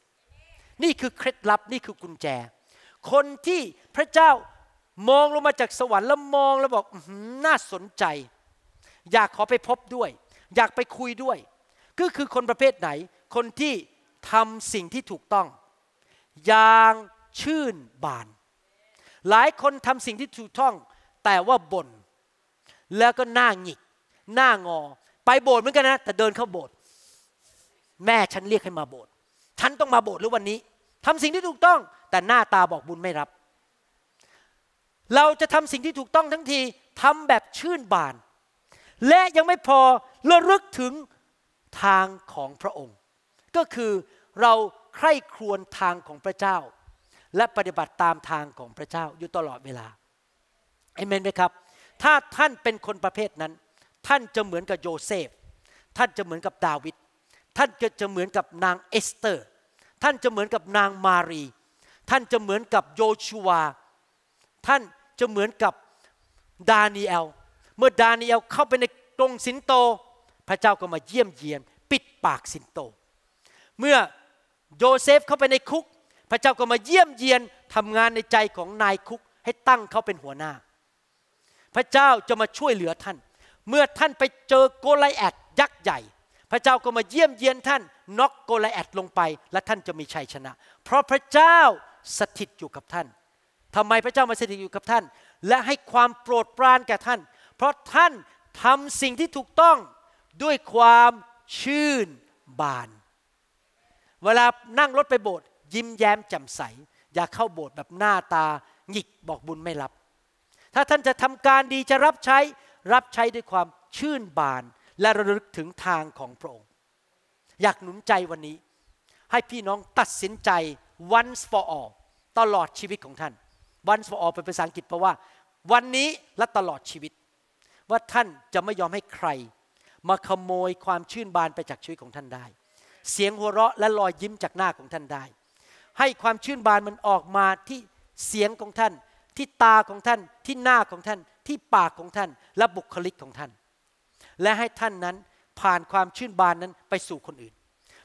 A: นี่คือเคล็ดลับนี่คือกุญแจ คนที่พระเจ้ามองลงมาจากสวรรค์แล้วมองแล้วบอกน่าสนใจ อยากขอไปพบด้วย อยากไปคุยด้วยก็คือคนประเภทไหนคนที่ทำสิ่งที่ถูกต้อง อย่างชื่นบาน หลายคนทำสิ่งที่ถูกต้อง แต่ว่าบน่นแล้วก็หน้าหงิก หน้างอ ไปโบสถ์เหมือนกันนะ แต่เดินเข้าโบสถ์แม่ฉันเรียกให้มาโบสถ์ฉันต้องมาโบสถ์หรือวันนี้ทำสิ่งที่ถูกต้อง แต่หน้าตาบอกบุญไม่รับ เราจะทำสิ่งที่ถูกต้อง ทั้งทีทำแบบชื่นบาน และยังไม่พอระลึกถึงทางของพระองค์ ก็คือเราใคร่ครวญทางของพระเจ้า และปฏิบัติตามทางของพระเจ้า อยู่ตลอดเวลาเอเมนไหมครับ ถ้าท่านเป็นคนประเภทนั้น ท่านจะเหมือนกับโยเซฟท่านจะเหมือนกับดาวิดท่านจะเหมือนกับนางเอสเตอร์ ท่านจะเหมือนกับนางมารี ท่านจะเหมือนกับโยชัวท่านจะเหมือนกับดานีเอลเมื่อดานีเอลเข้าไปในกรงสินโตพระเจ้าก็มาเยี่ยมเยียน ปิดปากสินโต เมื่อโยเซฟเข้าไปในคุก พระเจ้าก็มาเยี่ยมเยียนทำงานในใจของนายคุกให้ตั้งเขาเป็นหัวหน้า พระเจ้าจะมาช่วยเหลือท่าน เมื่อท่านไปเจอโกไลแอดยักษ์ใหญ่ พระเจ้าก็มาเยี่ยมเยียนท่านน็อกโกไลแอดลงไปและท่านจะมีชัยชนะ เพราะพระเจ้าสถิตอยู่กับท่านทำไมพระเจ้ามาสถิตอยู่กับท่าน และให้ความโปรดปรานแก่ท่าน เพราะท่านทำสิ่งที่ถูกต้องด้วยความชื่นบาน เวลานั่งรถไปโบสถ์ยิ้มแย้มแจ่มใส อย่าเข้าโบสถ์แบบหน้าตา หงิกบอกบุญไม่รับ ถ้าท่านจะทำการดีจะรับใช้ รับใช้ด้วยความชื่นบาน และระลึกถึงทางของพระองค์ อยากหนุนใจวันนี้ ให้พี่น้องตัดสินใจ once for all ตลอดชีวิตของท่าน once for all เป็นภาษาอังกฤษแปลว่าวันนี้และตลอดชีวิต ว่าท่านจะไม่ยอมให้ใครมาขโมยความชื่นบานไปจากชีวิตของท่านได้ เสียงหัวเราะและรอยยิ้มจากหน้าของท่านได้ ให้ความชื่นบานมันออกมาที่เสียงของท่าน ที่ตาของท่าน ที่หน้าของท่าน ที่ปากของท่าน และบุคลิกของท่าน และให้ท่านนั้นผ่านความชื่นบานนั้นไปสู่คนอื่น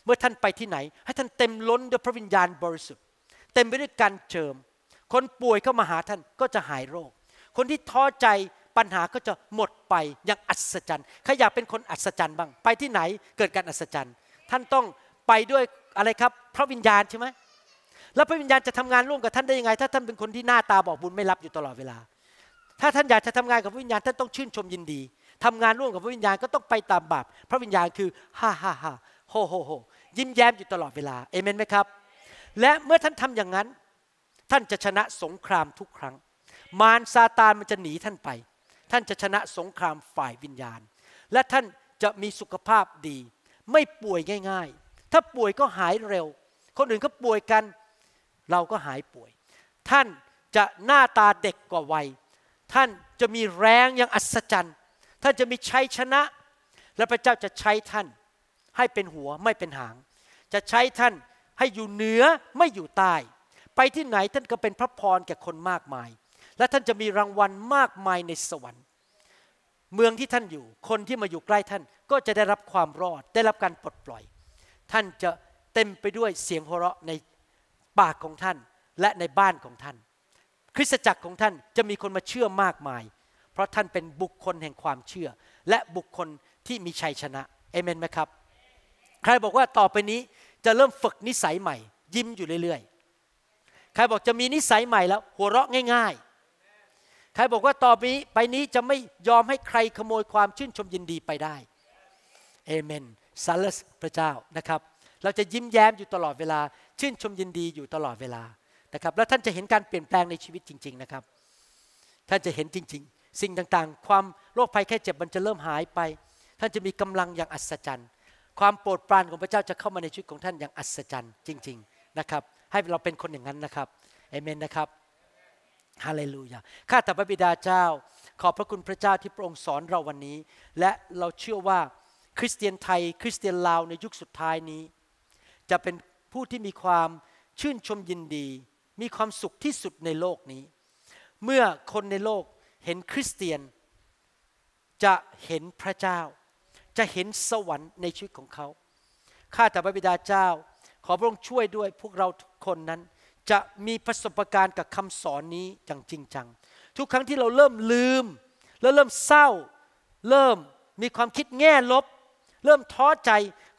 A: เมื่อท่านไปที่ไหน ให้ท่านเต็มล้นด้วยพระวิญญาณบริสุทธิ์ เต็มไปด้วยการเจิม คนป่วยเข้ามาหาท่านก็จะหายโรค คนที่ท้อใจปัญหาก็จะหมดไปอย่างอัศจรรย์ ใครอยากเป็นคนอัศจรรย์บ้าง ไปที่ไหนเกิดการอัศจรรย์ ท่านต้องไปด้วยอะไรครับ พระวิญญาณใช่ไหมแล้วพระวิญญาณจะทำงานร่วมกับท่านได้ยังไง ถ้าท่านเป็นคนที่หน้าตาบอกบุญไม่รับอยู่ตลอดเวลา ถ้าท่านอยากจะทำงานกับพระวิญญาณท่านต้องชื่นชมยินดี ทำงานร่วมกับพระวิญญาณก็ต้องไปตามบาป พระวิญญาณคือฮ่าฮ่าฮ่าโฮโฮโฮยิ้มแย้มอยู่ตลอดเวลา เอเมนไหมครับ และเมื่อท่านทำอย่างนั้น ท่านจะชนะสงครามทุกครั้ง มารซาตานมันจะหนีท่านไปท่านจะชนะสงครามฝ่ายวิญญาณ และท่านจะมีสุขภาพดี ไม่ป่วยง่ายๆ ถ้าป่วยก็หายเร็ว คนอื่นก็ป่วยกัน เราก็หายป่วย ท่านจะหน้าตาเด็กกว่าวัยท่านจะมีแรงอย่างอัศจรรย์ ท่านจะมีชัยชนะ และพระเจ้าจะใช้ท่านให้เป็นหัวไม่เป็นหาง จะใช้ท่านให้อยู่เหนือไม่อยู่ใต้ไปที่ไหนท่านก็เป็นพระพรแก่คนมากมายและท่านจะมีรางวัลมากมายในสวรรค์ เมืองที่ท่านอยู่ คนที่มาอยู่ใกล้ท่านก็จะได้รับความรอด ได้รับการปลดปล่อย ท่านจะเต็มไปด้วยเสียงหัวเราะในปากของท่านและในบ้านของท่าน คริสตจักรของท่านจะมีคนมาเชื่อมากมาย เพราะท่านเป็นบุคคลแห่งความเชื่อ และบุคคลที่มีชัยชนะเอเมนไหมครับ ใครบอกว่าต่อไปนี้จะเริ่มฝึกนิสัยใหม่ ยิ้มอยู่เรื่อย ๆ ใครบอกจะมีนิสัยใหม่แล้วหัวเราะง่าย ๆใครบอกว่า ต่อไปไปนี้จะไม่ยอมให้ใครขโมยความชื่นชมยินดีไปได้เอเมนสรรเสริญพระเจ้านะครับ เราจะยิ้มแย้มอยู่ตลอดเวลา ชื่นชมยินดีอยู่ตลอดเวลา นะครับ แล้วท่านจะเห็นการเปลี่ยนแปลงในชีวิตจริง ๆนะครับ ท่านจะเห็นจริง ๆ สิ่งต่างๆ ความโรคภัยแค่เจ็บมันจะเริ่มหายไป ท่านจะมีกำลังอย่างอัศจรรย์ ความโปรดปรานของพระเจ้าจะเข้ามาในชีวิตของท่านอย่างอัศจรรย์จริง ๆนะครับ ให้เราเป็นคนอย่างนั้นนะครับ เอเมนนะครับฮาเลลูยา ข้าแต่พระบิดาเจ้า ขอบพระคุณพระเจ้าที่พระองค์สอนเราวันนี้ และเราเชื่อว่าคริสเตียนไทยคริสเตียนลาวในยุคสุดท้ายนี้ จะเป็นผู้ที่มีความชื่นชมยินดี มีความสุขที่สุดในโลกนี้ เมื่อคนในโลกเห็นคริสเตียน จะเห็นพระเจ้า จะเห็นสวรรค์ในชีวิตของเขา ข้าแต่พระบิดาเจ้าขอพระองค์ช่วยด้วยพวกเราทุกคนนั้นจะมีประสบการณ์กับคำสอนนี้อย่างจริงจัง ทุกครั้งที่เราเริ่มลืม แล้วเริ่มเศร้า เริ่มมีความคิดแง่ลบ เริ่มท้อใจ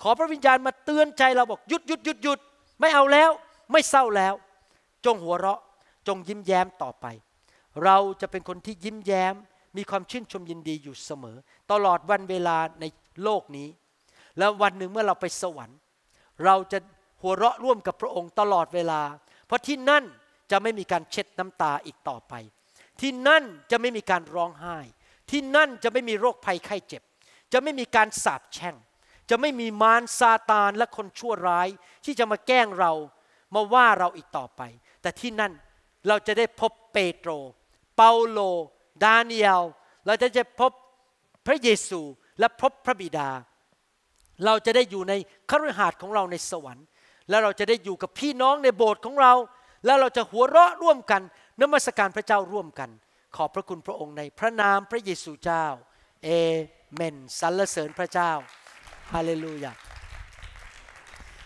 A: ขอพระวิญญาณมาเตือนใจเราบอกหยุดหยุดหยุดหยุดไม่เอาแล้ว ไม่เศร้าแล้ว จงหัวเราะจงยิ้มแย้มต่อไป เราจะเป็นคนที่ยิ้มแย้ม มีความชื่นชมยินดีอยู่เสมอ ตลอดวันเวลาในโลกนี้ แล้ววันหนึ่งเมื่อเราไปสวรรค์ เราจะหัวเราะร่วมกับพระองค์ ตลอดเวลาราะที่นั่นจะไม่มีการเช็ดน้ำตาอีกต่อไป ที่นั่นจะไม่มีการร้องไห้ ที่นั่นจะไม่มีโรคภัยไข้เจ็บ จะไม่มีการสาบแช่ง จะไม่มีมารซาตานและคนชั่วร้ายที่จะมาแกล้งเรา มาว่าเราอีกต่อไป แต่ที่นั่นเราจะได้พบเปโตร เปาโล ดาเนียล เราจะได้พบพระเยซู และพบพระบิดา เราจะได้อยู่ในคฤหาสน์ของเราในสวรรค์แล้วเราจะได้อยู่กับพี่น้องในโบสถ์ของเรา แล้วเราจะหัวเราะร่วมกัน นมัสการพระเจ้าร่วมกัน ขอบพระคุณพระองค์ในพระนามพระเยซูเจ้า เอเมน สรรเสริญพระเจ้า ฮาเลลูยา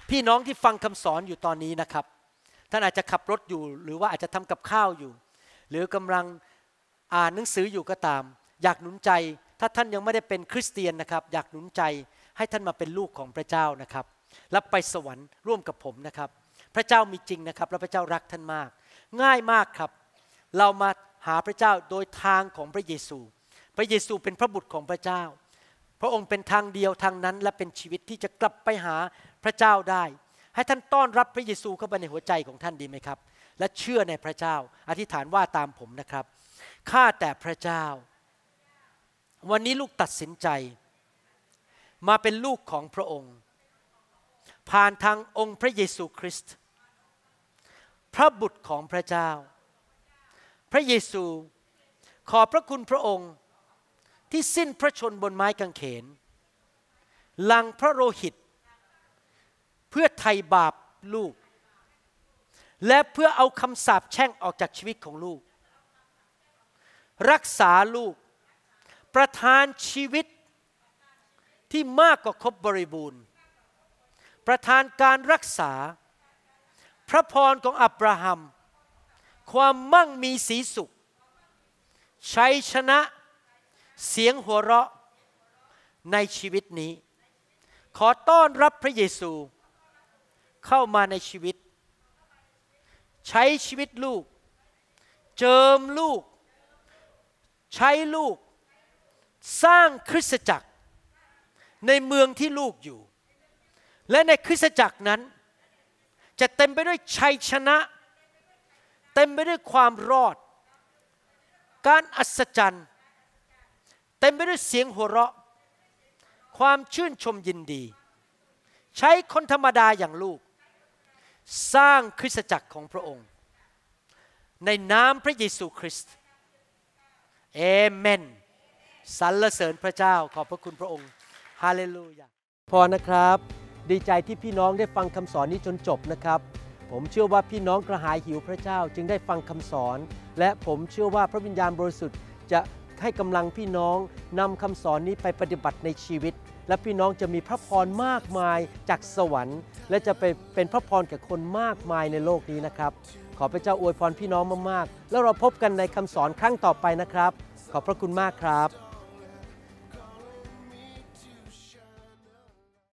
A: พี่น้องที่ฟังคำสอนอยู่ตอนนี้นะครับ ท่านอาจจะขับรถอยู่ หรือว่าอาจจะทำกับข้าวอยู่ หรือกำลังอ่านหนังสืออยู่ก็ตาม อยากหนุนใจ ถ้าท่านยังไม่ได้เป็นคริสเตียนนะครับ อยากหนุนใจให้ท่านมาเป็นลูกของพระเจ้านะครับและไปสวรรค์ร่วมกับผมนะครับ พระเจ้ามีจริงนะครับและพระเจ้ารักท่านมาก ง่ายมากครับ เรามาหาพระเจ้าโดยทางของพระเยซู พระเยซูเป็นพระบุตรของพระเจ้าพระองค์เป็นทางเดียวทางนั้น และเป็นชีวิตที่จะกลับไปหาพระเจ้าได้ ให้ท่านต้อนรับพระเยซูเข้าไปในหัวใจของท่านดีไหมครับ และเชื่อในพระเจ้า อธิษฐานว่าตามผมนะครับข้าแต่พระเจ้า วันนี้ลูกตัดสินใจ มาเป็นลูกของพระองค์ผ่านทางองค์พระเยซูคริสต์พระบุตรของพระเจ้า พระเยซูขอพระคุณพระองค์ที่สิ้นพระชนบนไม้กางเขนลังพระโลหิต เพื่อไถ่บาปลูก และเพื่อเอาคำสาปแช่งออกจากชีวิตของลูก รักษาลูก ประทานชีวิตที่มากกว่าครบบริบูรณ์ประทานการรักษา พระพรของอับราฮัม ความมั่งมีสีสุขชัยชนะ เสียงหัวเราะในชีวิตนี้ ขอต้อนรับพระเยซู เข้ามาในชีวิต ใช้ชีวิตลูก เจิมลูก ใช้ลูก สร้างคริสตจักรในเมืองที่ลูกอยู่และในคริสตจักรนั้น จะเต็มไปด้วยชัยชนะ เต็มไปด้วยความรอด การอัศจรรย์เต็มไปด้วยเสียงหัวเราะ ความชื่นชมยินดี ใช้คนธรรมดาอย่างลูก สร้างคริสตจักรของพระองค์ ในนามพระเยซูคริสต์เอเมนสรรเสริญพระเจ้าขอบพระคุณพระองค์ฮาเลลูยาพอนะครับดีใจที่พี่น้องได้ฟังคำสอนนี้จนจบนะครับ ผมเชื่อว่าพี่น้องกระหาย หิวพระเจ้าจึงได้ฟังคำสอน และผมเชื่อว่าพระวิญญาณบริสุทธิ์ จะให้กำลังพี่น้องนำคำสอนนี้ไปปฏิบัติในชีวิต และพี่น้องจะมีพระพรมากมายจากสวรรค์ และจะไปเป็นพระพรแก่คนมากมายในโลกนี้นะครับ ขอพระเจ้าอวยพรพี่น้องมาก ๆ แล้วเราพบกันในคำสอนครั้งต่อไปนะครับ ขอบพระคุณมากครับ